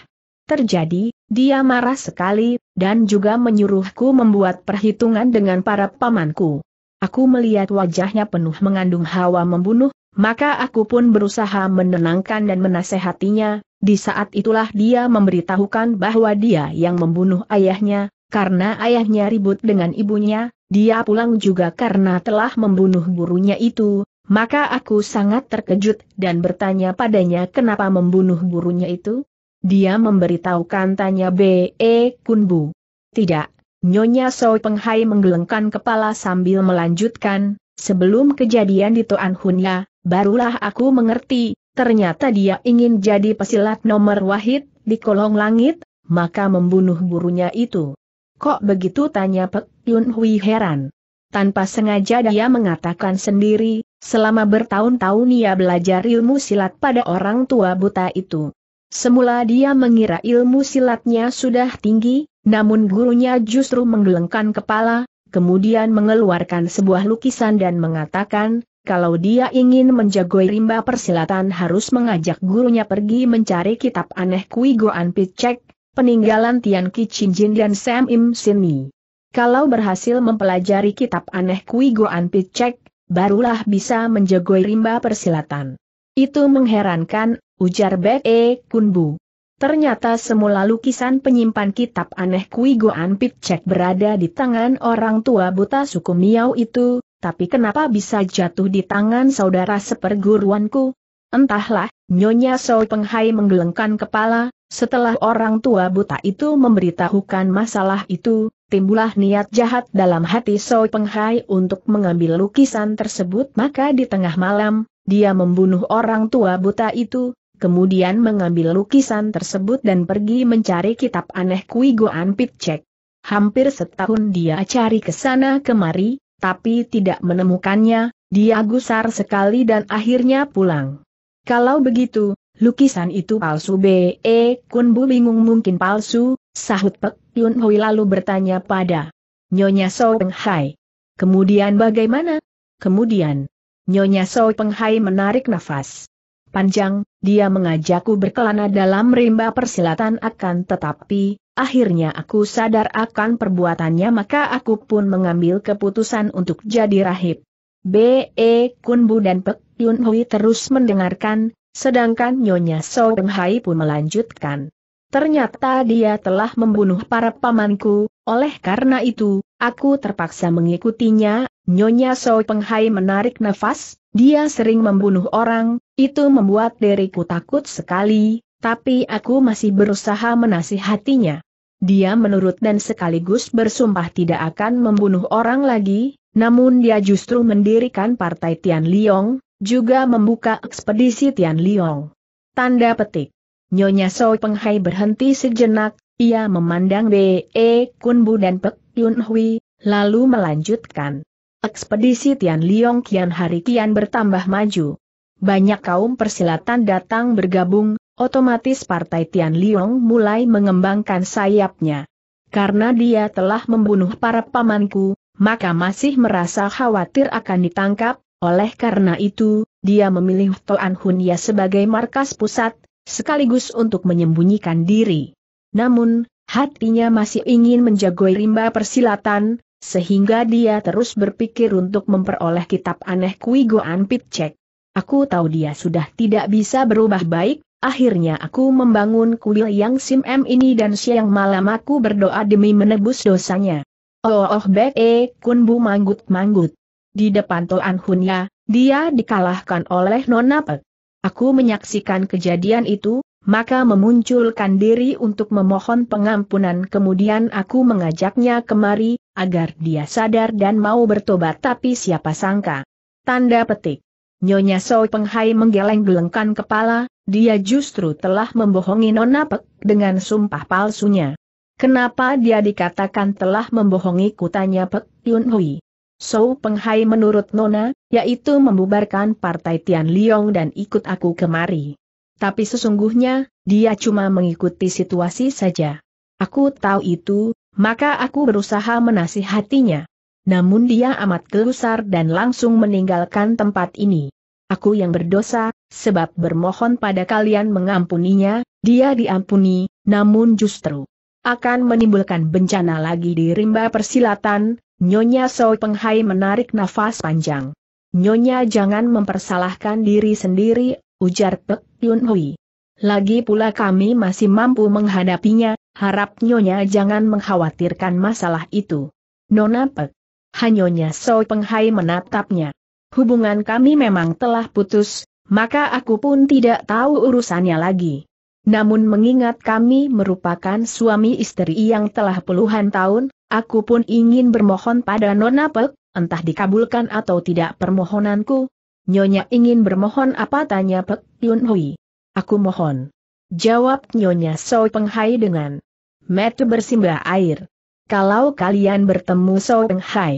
terjadi, dia marah sekali, dan juga menyuruhku membuat perhitungan dengan para pamanku. Aku melihat wajahnya penuh mengandung hawa membunuh, maka aku pun berusaha menenangkan dan menasehatinya, di saat itulah dia memberitahukan bahwa dia yang membunuh ayahnya, karena ayahnya ribut dengan ibunya, dia pulang juga karena telah membunuh gurunya itu, maka aku sangat terkejut dan bertanya padanya kenapa membunuh gurunya itu? Dia memberitahukan tanya B.E. Kunbu. Tidak, Nyonya Soi Penghai menggelengkan kepala sambil melanjutkan, sebelum kejadian di Toan Hunya, barulah aku mengerti, ternyata dia ingin jadi pesilat nomor wahid, di kolong langit, maka membunuh gurunya itu. Kok begitu tanya Pek Yun Hui heran. Tanpa sengaja dia mengatakan sendiri, selama bertahun-tahun ia belajar ilmu silat pada orang tua buta itu. Semula dia mengira ilmu silatnya sudah tinggi, namun gurunya justru menggelengkan kepala, kemudian mengeluarkan sebuah lukisan dan mengatakan, kalau dia ingin menjagoi rimba persilatan harus mengajak gurunya pergi mencari kitab aneh Kui Goan Picek, peninggalan Tian Chin Jin dan Sam Im Sini. Kalau berhasil mempelajari kitab aneh Kui Goan Picek, barulah bisa menjagoi rimba persilatan. Itu mengherankan, ujar Be e Kun Kunbu. Ternyata semula lukisan penyimpan kitab aneh Kui Goan Cek berada di tangan orang tua buta suku Miao itu, tapi kenapa bisa jatuh di tangan saudara seperguruanku? Entahlah, Nyonya Soi Penghai menggelengkan kepala, setelah orang tua buta itu memberitahukan masalah itu, timbulah niat jahat dalam hati Soi Penghai untuk mengambil lukisan tersebut maka di tengah malam, dia membunuh orang tua buta itu, kemudian mengambil lukisan tersebut dan pergi mencari kitab aneh Kui Goan Pitcek. Hampir setahun dia cari ke sana kemari, tapi tidak menemukannya, dia gusar sekali dan akhirnya pulang. Kalau begitu, lukisan itu palsu B.E. E. Kun Bu bingung mungkin palsu, sahut Pek Yun Hui lalu bertanya pada Nyonya So Peng Hai. Kemudian bagaimana? Kemudian, Nyonya So Peng Hai menarik nafas panjang, dia mengajakku berkelana dalam rimba persilatan akan tetapi, akhirnya aku sadar akan perbuatannya maka aku pun mengambil keputusan untuk jadi rahib. B.E. Kunbu dan Pek Yun Hui terus mendengarkan, sedangkan Nyonya Beng Hai pun melanjutkan. Ternyata dia telah membunuh para pamanku, oleh karena itu, aku terpaksa mengikutinya, Nyonya Soeng Hai menarik nafas, dia sering membunuh orang, itu membuat diriku takut sekali, tapi aku masih berusaha menasihatinya. Dia menurut dan sekaligus bersumpah tidak akan membunuh orang lagi, namun dia justru mendirikan partai Tian Liong, juga membuka ekspedisi Tian Liong. Tanda petik. Nyonya Soi Penghai berhenti sejenak, ia memandang B.E. Kun Bu dan Pek Yun Hui, lalu melanjutkan. Ekspedisi Tian Liong kian hari kian bertambah maju. Banyak kaum persilatan datang bergabung, otomatis partai Tian Liong mulai mengembangkan sayapnya. Karena dia telah membunuh para pamanku, maka masih merasa khawatir akan ditangkap, oleh karena itu, dia memilih Toan Hunya sebagai markas pusat, sekaligus untuk menyembunyikan diri. Namun, hatinya masih ingin menjagoi rimba persilatan, sehingga dia terus berpikir untuk memperoleh kitab aneh Kui Goan Pitcek. Aku tahu dia sudah tidak bisa berubah baik, akhirnya aku membangun kuil yang Sim M ini dan siang malam aku berdoa demi menebus dosanya. Oh oh Bek E Kun Bu manggut-manggut. Di depan Toan Hunya, dia dikalahkan oleh Nona Pe. Aku menyaksikan kejadian itu, maka memunculkan diri untuk memohon pengampunan kemudian aku mengajaknya kemari, agar dia sadar dan mau bertobat tapi siapa sangka. Tanda petik. Nyonya Soi Penghai menggeleng-gelengkan kepala, dia justru telah membohongi Nona Pek dengan sumpah palsunya. Kenapa dia dikatakan telah membohongi kutanya Pek Yun Hui. So Penghai menurut Nona, yaitu membubarkan partai Tian Liong dan ikut aku kemari. Tapi sesungguhnya, dia cuma mengikuti situasi saja. Aku tahu itu, maka aku berusaha menasihatinya. Namun dia amat gelusar dan langsung meninggalkan tempat ini. Aku yang berdosa, sebab bermohon pada kalian mengampuninya, dia diampuni, namun justru akan menimbulkan bencana lagi di rimba persilatan, Nyonya Soi Penghai menarik nafas panjang. Nyonya jangan mempersalahkan diri sendiri, ujar Pek Yun Hui. Lagi pula kami masih mampu menghadapinya, harap Nyonya jangan mengkhawatirkan masalah itu. Nona Pek. Hanyonya So Penghai menatapnya. Hubungan kami memang telah putus, maka aku pun tidak tahu urusannya lagi. Namun mengingat kami merupakan suami istri yang telah puluhan tahun, aku pun ingin bermohon pada Nona Pek, entah dikabulkan atau tidak permohonanku, Nyonya ingin bermohon apa tanya Pek Yun Hui. Aku mohon. Jawab Nyonya Soi Penghai dengan metu bersimbah air. Kalau kalian bertemu Soi Penghai,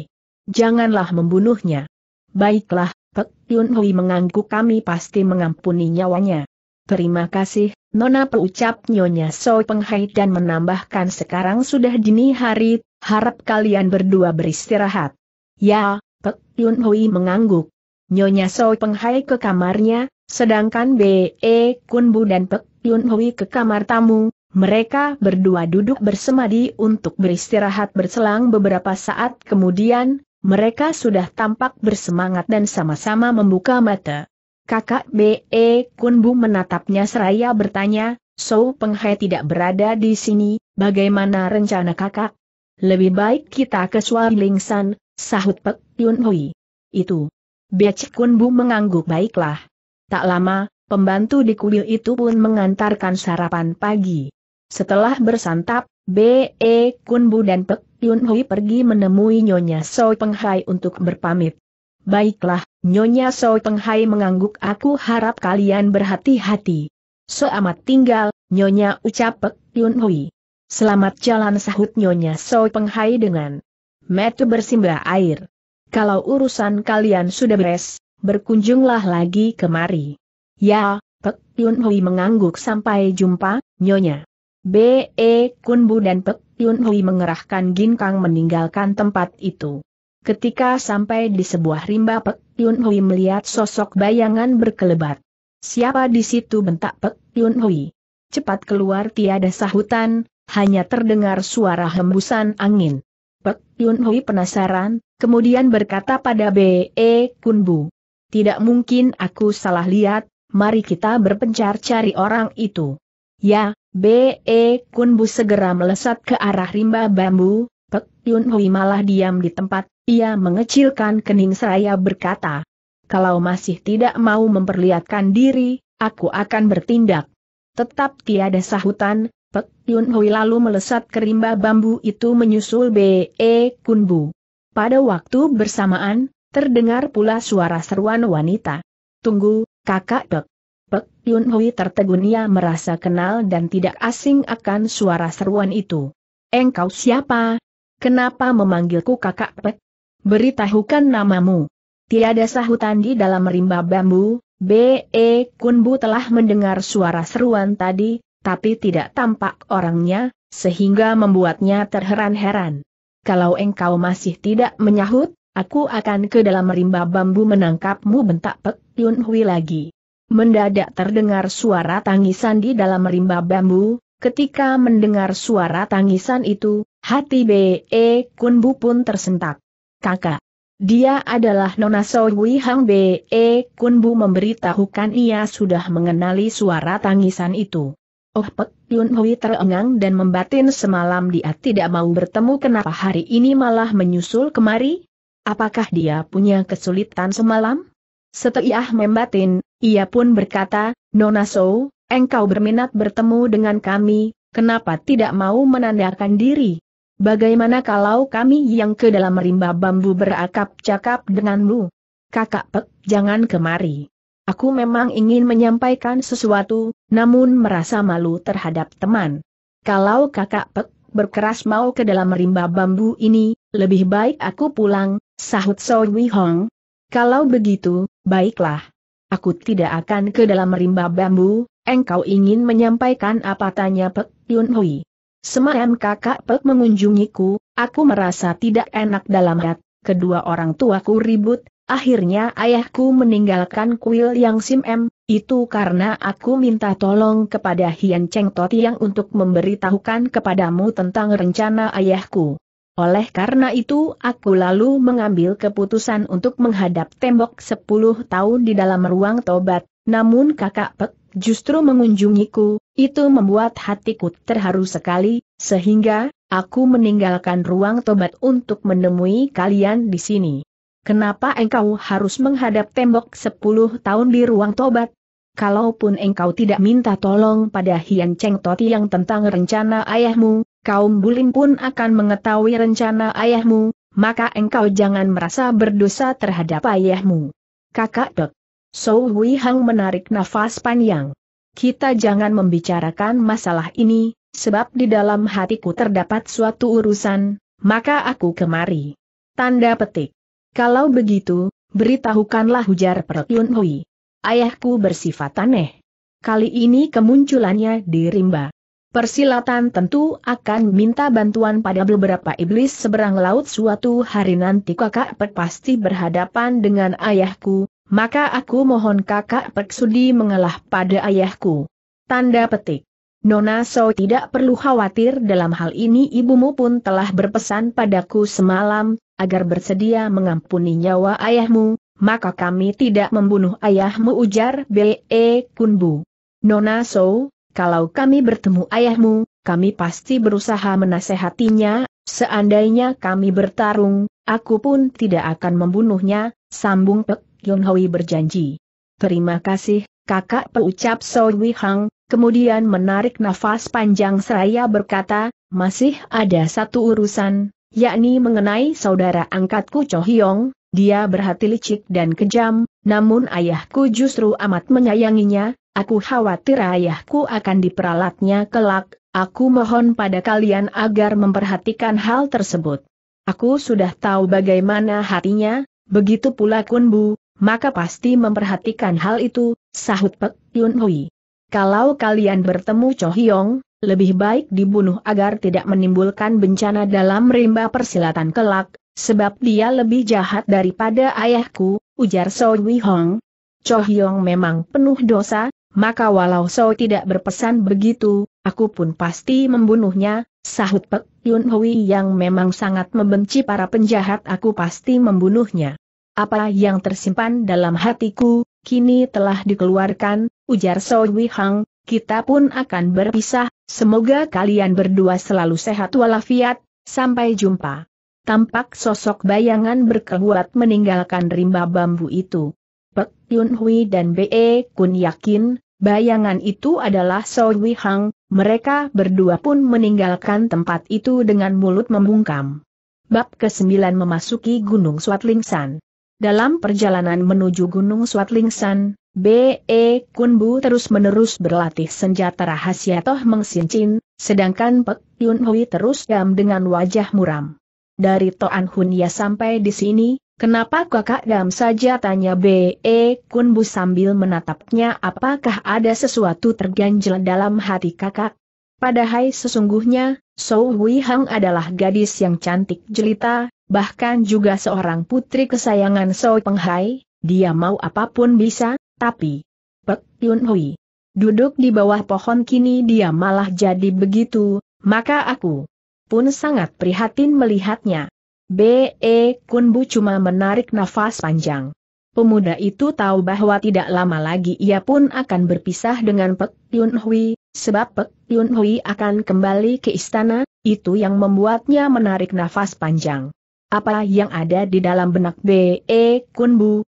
janganlah membunuhnya. Baiklah, Pek Yun Hui mengangguk kami pasti mengampuni nyawanya. Terima kasih, Nona Perucap Nyonya Soi Penghai dan menambahkan sekarang sudah dini hari, harap kalian berdua beristirahat. Ya, Pek Yun Hui mengangguk. Nyonya So Penghai ke kamarnya, sedangkan B.E. E, Kunbu dan Pek Yun Hui ke kamar tamu, mereka berdua duduk bersemadi untuk beristirahat berselang beberapa saat kemudian, mereka sudah tampak bersemangat dan sama-sama membuka mata. Kakak B.E. E, Kunbu menatapnya seraya bertanya, So Penghai tidak berada di sini, bagaimana rencana kakak? Lebih baik kita ke Lingsan, sahut Pek Yun Hui. Itu, Becek Kunbu mengangguk baiklah. Tak lama, pembantu di kuil itu pun mengantarkan sarapan pagi. Setelah bersantap, B.E. Kunbu dan Pek Yun Hui pergi menemui Nyonya Soi Penghai untuk berpamit. Baiklah, Nyonya Soi Penghai mengangguk aku harap kalian berhati-hati. So amat tinggal, Nyonya ucap Pek Yun Hui. Selamat jalan sahut Nyonya Soi Penghai dengan metu bersimbah air kalau urusan kalian sudah beres, berkunjunglah lagi kemari. Ya, Pek Yun Hui mengangguk sampai jumpa, nyonya. B.E. E Kun Bu dan Pek Yun Hui mengerahkan ginkang meninggalkan tempat itu. Ketika sampai di sebuah rimba Pek Yun Hui melihat sosok bayangan berkelebat. Siapa di situ bentak Pek Yun Hui? Cepat keluar tiada sahutan, hanya terdengar suara hembusan angin. Pek Yun Hui penasaran, kemudian berkata pada B.E. Kunbu. Tidak mungkin aku salah lihat, mari kita berpencar cari orang itu. Ya, B.E. Kunbu segera melesat ke arah rimba bambu, Pek Yun Hui malah diam di tempat, ia mengecilkan kening seraya berkata, kalau masih tidak mau memperlihatkan diri, aku akan bertindak. Tetap tiada sahutan, Pek Yun Hui lalu melesat ke rimba bambu itu menyusul B.E. Kunbu. Pada waktu bersamaan, terdengar pula suara seruan wanita. Tunggu, kakak Pek. Pek Yun Hui ia merasa kenal dan tidak asing akan suara seruan itu. Engkau siapa? Kenapa memanggilku kakak Pek? Beritahukan namamu. Tiada sahutan di dalam rimba bambu, B.E. Kunbu telah mendengar suara seruan tadi, tapi tidak tampak orangnya, sehingga membuatnya terheran-heran kalau engkau masih tidak menyahut, aku akan ke dalam rimba bambu menangkapmu bentak Pek Yun Hui lagi. Mendadak terdengar suara tangisan di dalam rimba bambu, ketika mendengar suara tangisan itu, hati B.E. E Kunbu pun tersentak. Kakak. Dia adalah Nona Sowi Hang B.E. E Kunbu memberitahukan ia sudah mengenali suara tangisan itu. Oh Pek Yun Hui terengang dan membatin semalam dia tidak mau bertemu kenapa hari ini malah menyusul kemari? Apakah dia punya kesulitan semalam? Setelah membatin, ia pun berkata, Nona Sou, engkau berminat bertemu dengan kami, kenapa tidak mau menandakan diri? Bagaimana kalau kami yang ke dalam rimba bambu berakap cakap denganmu? Kakak Pek, jangan kemari. Aku memang ingin menyampaikan sesuatu, namun merasa malu terhadap teman. Kalau kakak Pek berkeras mau ke dalam rimba bambu ini, lebih baik aku pulang, sahut So Wi Hong. Kalau begitu, baiklah. Aku tidak akan ke dalam rimba bambu, engkau ingin menyampaikan apa tanya Pek Yun Hui. Semalam kakak Pek mengunjungiku, aku merasa tidak enak dalam hati kedua orang tuaku ribut, Akhirnya ayahku meninggalkan kuil yang Sim M, itu karena aku minta tolong kepada Hian Cheng Totiang untuk memberitahukan kepadamu tentang rencana ayahku. Oleh karena itu aku lalu mengambil keputusan untuk menghadap tembok 10 tahun di dalam ruang tobat, namun kakak Pek justru mengunjungiku, itu membuat hatiku terharu sekali, sehingga aku meninggalkan ruang tobat untuk menemui kalian di sini. Kenapa engkau harus menghadap tembok sepuluh tahun di ruang tobat? Kalaupun engkau tidak minta tolong pada Hian Cheng Toti yang tentang rencana ayahmu, kaum bulim pun akan mengetahui rencana ayahmu, maka engkau jangan merasa berdosa terhadap ayahmu. Kakak Dok. Sou Hui Hang menarik nafas panjang. Kita jangan membicarakan masalah ini, sebab di dalam hatiku terdapat suatu urusan, maka aku kemari. Tanda petik. Kalau begitu, beritahukanlah hujar Perut Yun Hui. Ayahku bersifat aneh. Kali ini kemunculannya di rimba. Persilatan tentu akan minta bantuan pada beberapa iblis seberang laut suatu hari nanti kakak Pek pasti berhadapan dengan ayahku, maka aku mohon kakak Pek sudi mengalah pada ayahku. Tanda petik. Nona So tidak perlu khawatir dalam hal ini ibumu pun telah berpesan padaku semalam, agar bersedia mengampuni nyawa ayahmu, maka kami tidak membunuh ayahmu ujar B.E. Kunbu. Nona So, kalau kami bertemu ayahmu, kami pasti berusaha menasehatinya, seandainya kami bertarung, aku pun tidak akan membunuhnya, sambung Pek Yonhui berjanji. Terima kasih, kakak peucap So Hang, kemudian menarik nafas panjang seraya berkata, masih ada satu urusan, yakni mengenai saudara angkatku Cho Hyong, dia berhati licik dan kejam, namun ayahku justru amat menyayanginya, aku khawatir ayahku akan diperalatnya kelak, aku mohon pada kalian agar memperhatikan hal tersebut. Aku sudah tahu bagaimana hatinya, begitu pula Kunbu, maka pasti memperhatikan hal itu, sahut Pek Yun Hui. Kalau kalian bertemu Cho Hyong, lebih baik dibunuh agar tidak menimbulkan bencana dalam rimba persilatan kelak, sebab dia lebih jahat daripada ayahku, ujar So Wi Hong. Cho Hyong memang penuh dosa, maka walau So tidak berpesan begitu, aku pun pasti membunuhnya, sahut Pek Yun Hui yang memang sangat membenci para penjahat aku pasti membunuhnya. Apa yang tersimpan dalam hatiku, kini telah dikeluarkan, ujar So Wi Hong kita pun akan berpisah, semoga kalian berdua selalu sehat walafiat, sampai jumpa. Tampak sosok bayangan berkeluat meninggalkan rimba bambu itu. Pek Yun Hui dan Be Kun yakin, bayangan itu adalah So Hui Hang, mereka berdua pun meninggalkan tempat itu dengan mulut membungkam. Bab ke-9 memasuki Gunung Swatlingsan. Dalam perjalanan menuju Gunung Swatlingsan, B.E. Kunbu terus-menerus berlatih senjata rahasia Toh Meng Sin Chin, sedangkan Pek Yun Hui terus diam dengan wajah muram. Dari Toan Hunya sampai di sini, kenapa kakak diam saja tanya B.E. Kunbu sambil menatapnya apakah ada sesuatu terganjel dalam hati kakak? Padahal sesungguhnya, Sou Hui Hang adalah gadis yang cantik jelita, bahkan juga seorang putri kesayangan Soi Penghai, dia mau apapun bisa, tapi, Pek Yun Hui, duduk di bawah pohon kini dia malah jadi begitu, maka aku pun sangat prihatin melihatnya. B.E. Kunbu cuma menarik nafas panjang. Pemuda itu tahu bahwa tidak lama lagi ia pun akan berpisah dengan Pek Yun Hui, sebab Pek Yun Hui akan kembali ke istana, itu yang membuatnya menarik nafas panjang. Apa yang ada di dalam benak B.E. Kunbu,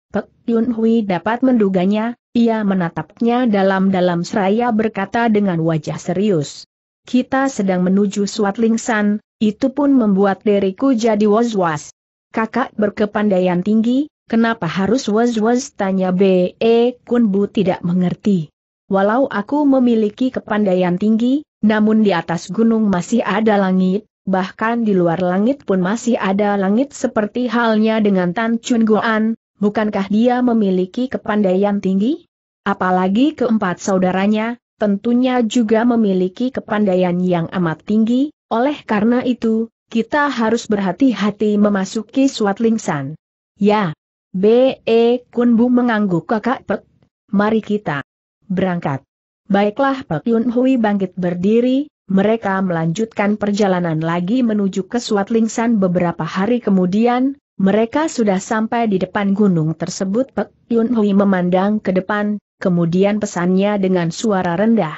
Yun Hui dapat menduganya, ia menatapnya dalam-dalam seraya berkata dengan wajah serius. Kita sedang menuju San, itu pun membuat diriku jadi was-was. Kakak berkepandaian tinggi, kenapa harus was-was tanya B.E. Kun Bu tidak mengerti. Walau aku memiliki kepandaian tinggi, namun di atas gunung masih ada langit, bahkan di luar langit pun masih ada langit seperti halnya dengan Tan Chun Guan. Bukankah dia memiliki kepandaian tinggi? Apalagi keempat saudaranya, tentunya juga memiliki kepandaian yang amat tinggi, oleh karena itu, kita harus berhati-hati memasuki Lingsan. Ya. B.E. Kunbu mengangguk kakak Pek. Mari kita berangkat. Baiklah Pek Yun Hui bangkit berdiri, mereka melanjutkan perjalanan lagi menuju ke Lingsan beberapa hari kemudian, mereka sudah sampai di depan gunung tersebut Pek Yun Hui memandang ke depan, kemudian pesannya dengan suara rendah.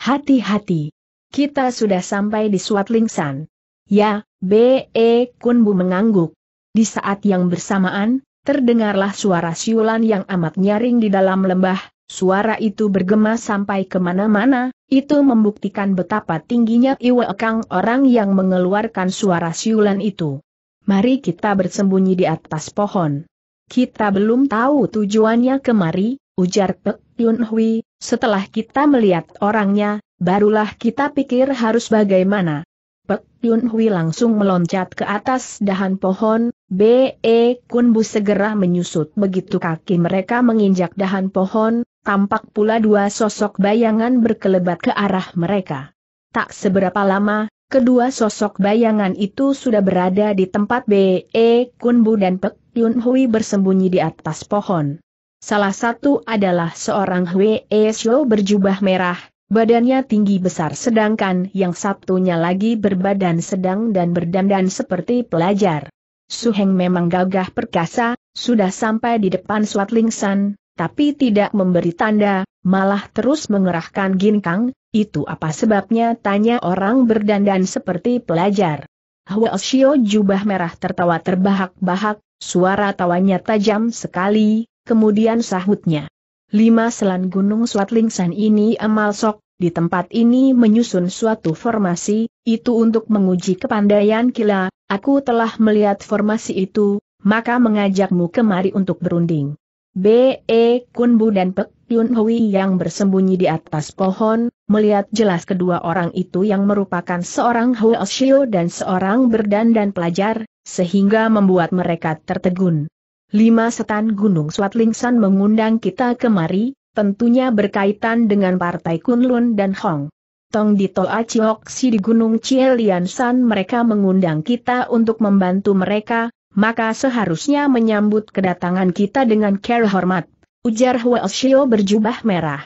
Hati-hati. Kita sudah sampai di Suat Lingsan. Ya, B.E. Kun Bu mengangguk. Di saat yang bersamaan, terdengarlah suara siulan yang amat nyaring di dalam lembah, suara itu bergema sampai kemana-mana, itu membuktikan betapa tingginya iwekang orang yang mengeluarkan suara siulan itu. Mari kita bersembunyi di atas pohon. Kita belum tahu tujuannya kemari, ujar Pek Yun Hui, setelah kita melihat orangnya, barulah kita pikir harus bagaimana. Pek Yun Hui langsung meloncat ke atas dahan pohon, B.E. Kun Kunbu segera menyusut begitu kaki mereka menginjak dahan pohon, tampak pula dua sosok bayangan berkelebat ke arah mereka. Tak seberapa lama, Kedua sosok bayangan itu sudah berada di tempat B.E. Kunbu dan Pek Yun Hui bersembunyi di atas pohon. Salah satu adalah seorang Hwe Shio berjubah merah, badannya tinggi besar sedangkan yang satunya lagi berbadan sedang dan berdandan seperti pelajar. Suheng memang gagah perkasa, sudah sampai di depan Suat San, tapi tidak memberi tanda, malah terus mengerahkan ginkang, itu apa sebabnya tanya orang berdandan seperti pelajar. Hwa jubah merah tertawa terbahak-bahak, suara tawanya tajam sekali, kemudian sahutnya. Lima selan gunung Swatlingsan ini emal sok, di tempat ini menyusun suatu formasi, itu untuk menguji kepandaian kila, aku telah melihat formasi itu, maka mengajakmu kemari untuk berunding. B.E. Kunbu dan Pek Yun Hui yang bersembunyi di atas pohon, melihat jelas kedua orang itu yang merupakan seorang Huoshio dan seorang berdandan pelajar, sehingga membuat mereka tertegun. Lima setan Gunung Swatlingsan mengundang kita kemari, tentunya berkaitan dengan Partai Kunlun dan Hong. Tong di Toa Chioksi di Gunung Cieliansan mereka mengundang kita untuk membantu mereka, maka seharusnya menyambut kedatangan kita dengan care hormat, ujar Huo berjubah merah.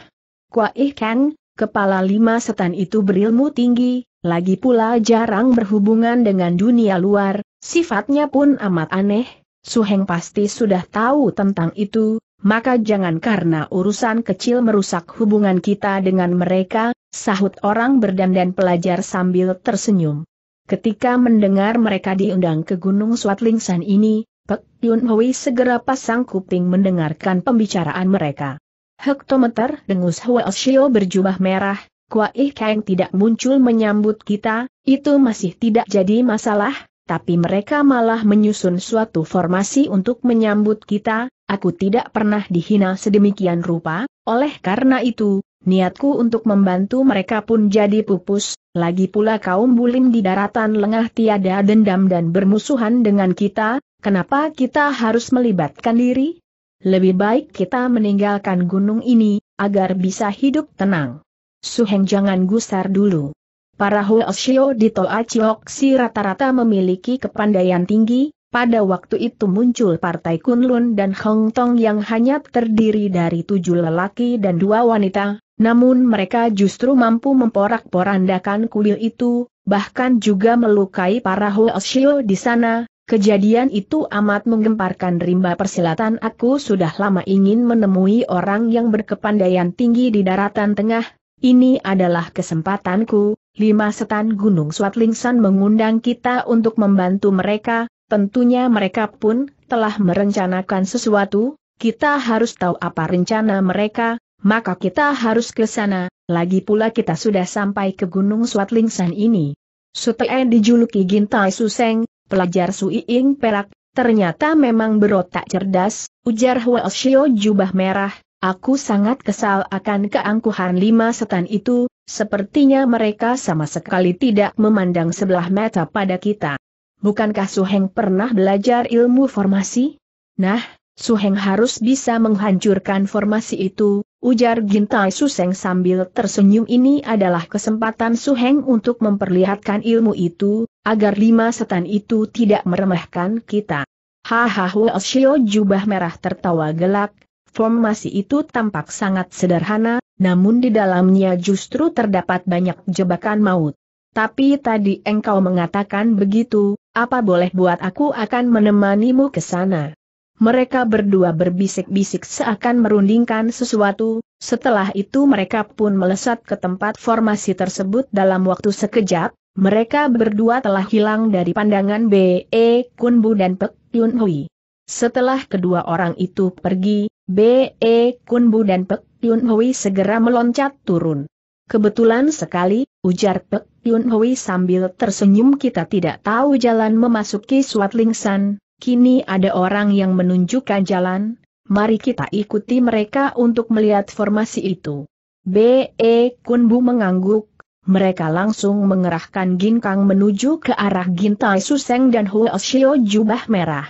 Kuai Kang, kepala lima setan itu berilmu tinggi, lagi pula jarang berhubungan dengan dunia luar, sifatnya pun amat aneh, Suheng pasti sudah tahu tentang itu, maka jangan karena urusan kecil merusak hubungan kita dengan mereka, sahut orang berdandan pelajar sambil tersenyum. Ketika mendengar mereka diundang ke Gunung Swatlingsan ini, Pek Yun Hui segera pasang kuping mendengarkan pembicaraan mereka. Hektometer dengus Hwa berjubah merah, Kuai Kang tidak muncul menyambut kita, itu masih tidak jadi masalah, tapi mereka malah menyusun suatu formasi untuk menyambut kita, aku tidak pernah dihina sedemikian rupa, oleh karena itu, niatku untuk membantu mereka pun jadi pupus, lagi pula kaum bulim di daratan lengah tiada dendam dan bermusuhan dengan kita, kenapa kita harus melibatkan diri? lebih baik kita meninggalkan gunung ini, agar bisa hidup tenang. Suheng jangan gusar dulu. Para Huoshio di Toa si rata-rata memiliki kepandaian tinggi, pada waktu itu muncul partai Kunlun dan Hong Tong yang hanya terdiri dari tujuh lelaki dan dua wanita, namun mereka justru mampu memporak-porandakan kuil itu, bahkan juga melukai para Huoshio di sana, Kejadian itu amat menggemparkan rimba persilatan aku sudah lama ingin menemui orang yang berkepandaian tinggi di daratan tengah, ini adalah kesempatanku, lima setan gunung Swatlingsan mengundang kita untuk membantu mereka, tentunya mereka pun telah merencanakan sesuatu, kita harus tahu apa rencana mereka, maka kita harus ke sana, lagi pula kita sudah sampai ke gunung Swatlingsan ini. Sutee dijuluki Gintai Suseng, pelajar Sui Ing Perak, ternyata memang berotak cerdas, ujar Huo Xiao jubah merah, aku sangat kesal akan keangkuhan lima setan itu, sepertinya mereka sama sekali tidak memandang sebelah mata pada kita. Bukankah Su Heng pernah belajar ilmu formasi? Nah, Suheng harus bisa menghancurkan formasi itu, ujar Gintai Suseng sambil tersenyum ini adalah kesempatan Suheng untuk memperlihatkan ilmu itu, agar lima setan itu tidak meremehkan kita. Hahaha Shio jubah merah tertawa gelak, formasi itu tampak sangat sederhana, namun di dalamnya justru terdapat banyak jebakan maut. Tapi tadi engkau mengatakan begitu, apa boleh buat aku akan menemanimu ke sana mereka berdua berbisik-bisik seakan merundingkan sesuatu, setelah itu mereka pun melesat ke tempat formasi tersebut dalam waktu sekejap, mereka berdua telah hilang dari pandangan B.E. E, Kunbu dan Pek Yun Hui. Setelah kedua orang itu pergi, B.E. E, Kunbu dan Pek Yun Hui segera meloncat turun. Kebetulan sekali, ujar Pek Yun Hui sambil tersenyum kita tidak tahu jalan memasuki Suat Lingsan, kini ada orang yang menunjukkan jalan, mari kita ikuti mereka untuk melihat formasi itu. B.E. Kunbu mengangguk, mereka langsung mengerahkan ginkang menuju ke arah Gintai Suseng dan Huoshio jubah merah.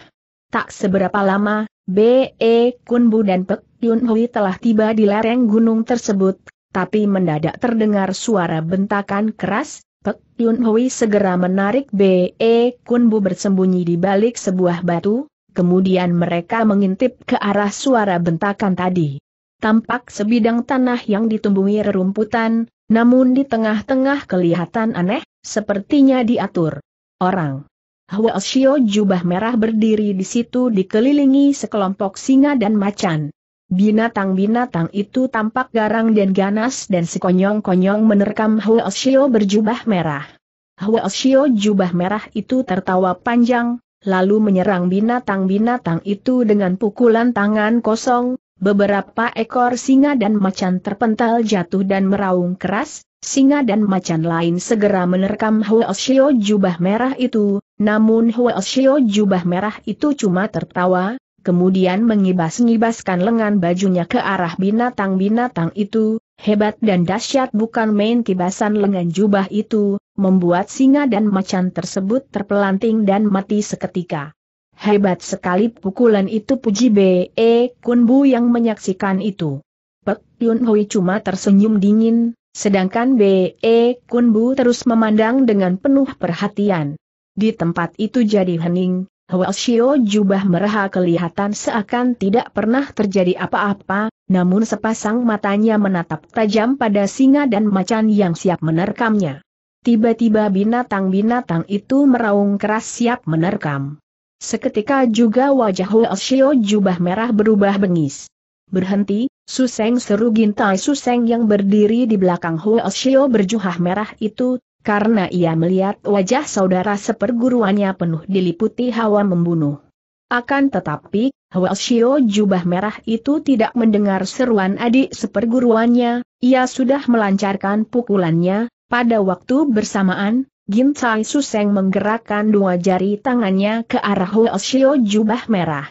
Tak seberapa lama, B.E. Kunbu dan Pek Yun Hui telah tiba di lereng gunung tersebut, tapi mendadak terdengar suara bentakan keras, Pek Yun Hui segera menarik B.E. Kun bersembunyi di balik sebuah batu, kemudian mereka mengintip ke arah suara bentakan tadi. Tampak sebidang tanah yang ditumbuhi rerumputan, namun di tengah-tengah kelihatan aneh, sepertinya diatur. Orang. Hua Shio jubah merah berdiri di situ dikelilingi sekelompok singa dan macan. Binatang-binatang itu tampak garang dan ganas dan sekonyong-konyong menerkam Hua Xiao berjubah merah. Hua Xiao jubah merah itu tertawa panjang, lalu menyerang binatang-binatang itu dengan pukulan tangan kosong, beberapa ekor singa dan macan terpental jatuh dan meraung keras, singa dan macan lain segera menerkam Hua Xiao jubah merah itu, namun Hua Xiao jubah merah itu cuma tertawa, kemudian mengibas-ngibaskan lengan bajunya ke arah binatang-binatang itu, hebat dan dahsyat bukan main kibasan lengan jubah itu, membuat singa dan macan tersebut terpelanting dan mati seketika. Hebat sekali pukulan itu puji B.E. Kunbu yang menyaksikan itu. Pek Yun Hui cuma tersenyum dingin, sedangkan B.E. Kunbu terus memandang dengan penuh perhatian. Di tempat itu jadi hening, Hwasio jubah merah kelihatan seakan tidak pernah terjadi apa-apa, namun sepasang matanya menatap tajam pada singa dan macan yang siap menerkamnya. Tiba-tiba binatang-binatang itu meraung keras siap menerkam. Seketika juga wajah Hwasio jubah merah berubah bengis. Berhenti, Suseng seru gintai Suseng yang berdiri di belakang Hwasio berjuhah merah itu karena ia melihat wajah saudara seperguruannya penuh diliputi hawa membunuh. Akan tetapi, Hwa Shio jubah merah itu tidak mendengar seruan adik seperguruannya, ia sudah melancarkan pukulannya, pada waktu bersamaan, Gin Tsai Suseng menggerakkan dua jari tangannya ke arah Hwa Shio jubah merah.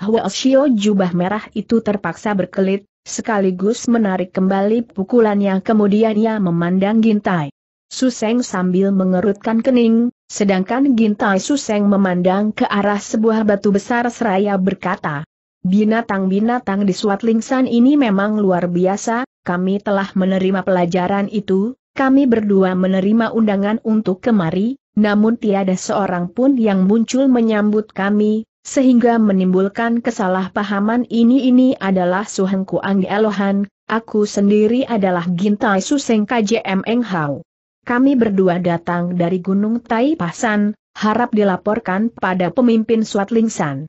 Hwa Shio jubah merah itu terpaksa berkelit, sekaligus menarik kembali pukulannya kemudian ia memandang Gintai. Suseng sambil mengerutkan kening, sedangkan Gintai Suseng memandang ke arah sebuah batu besar seraya berkata, Binatang-binatang di suat lingsan ini memang luar biasa, kami telah menerima pelajaran itu, kami berdua menerima undangan untuk kemari, namun tiada seorang pun yang muncul menyambut kami, sehingga menimbulkan kesalahpahaman ini-ini adalah Suhengku Ang Elohan, aku sendiri adalah Gintai Suseng KJM Enghau. Kami berdua datang dari Gunung Tai Pasan, harap dilaporkan pada pemimpin Suat Lingsan.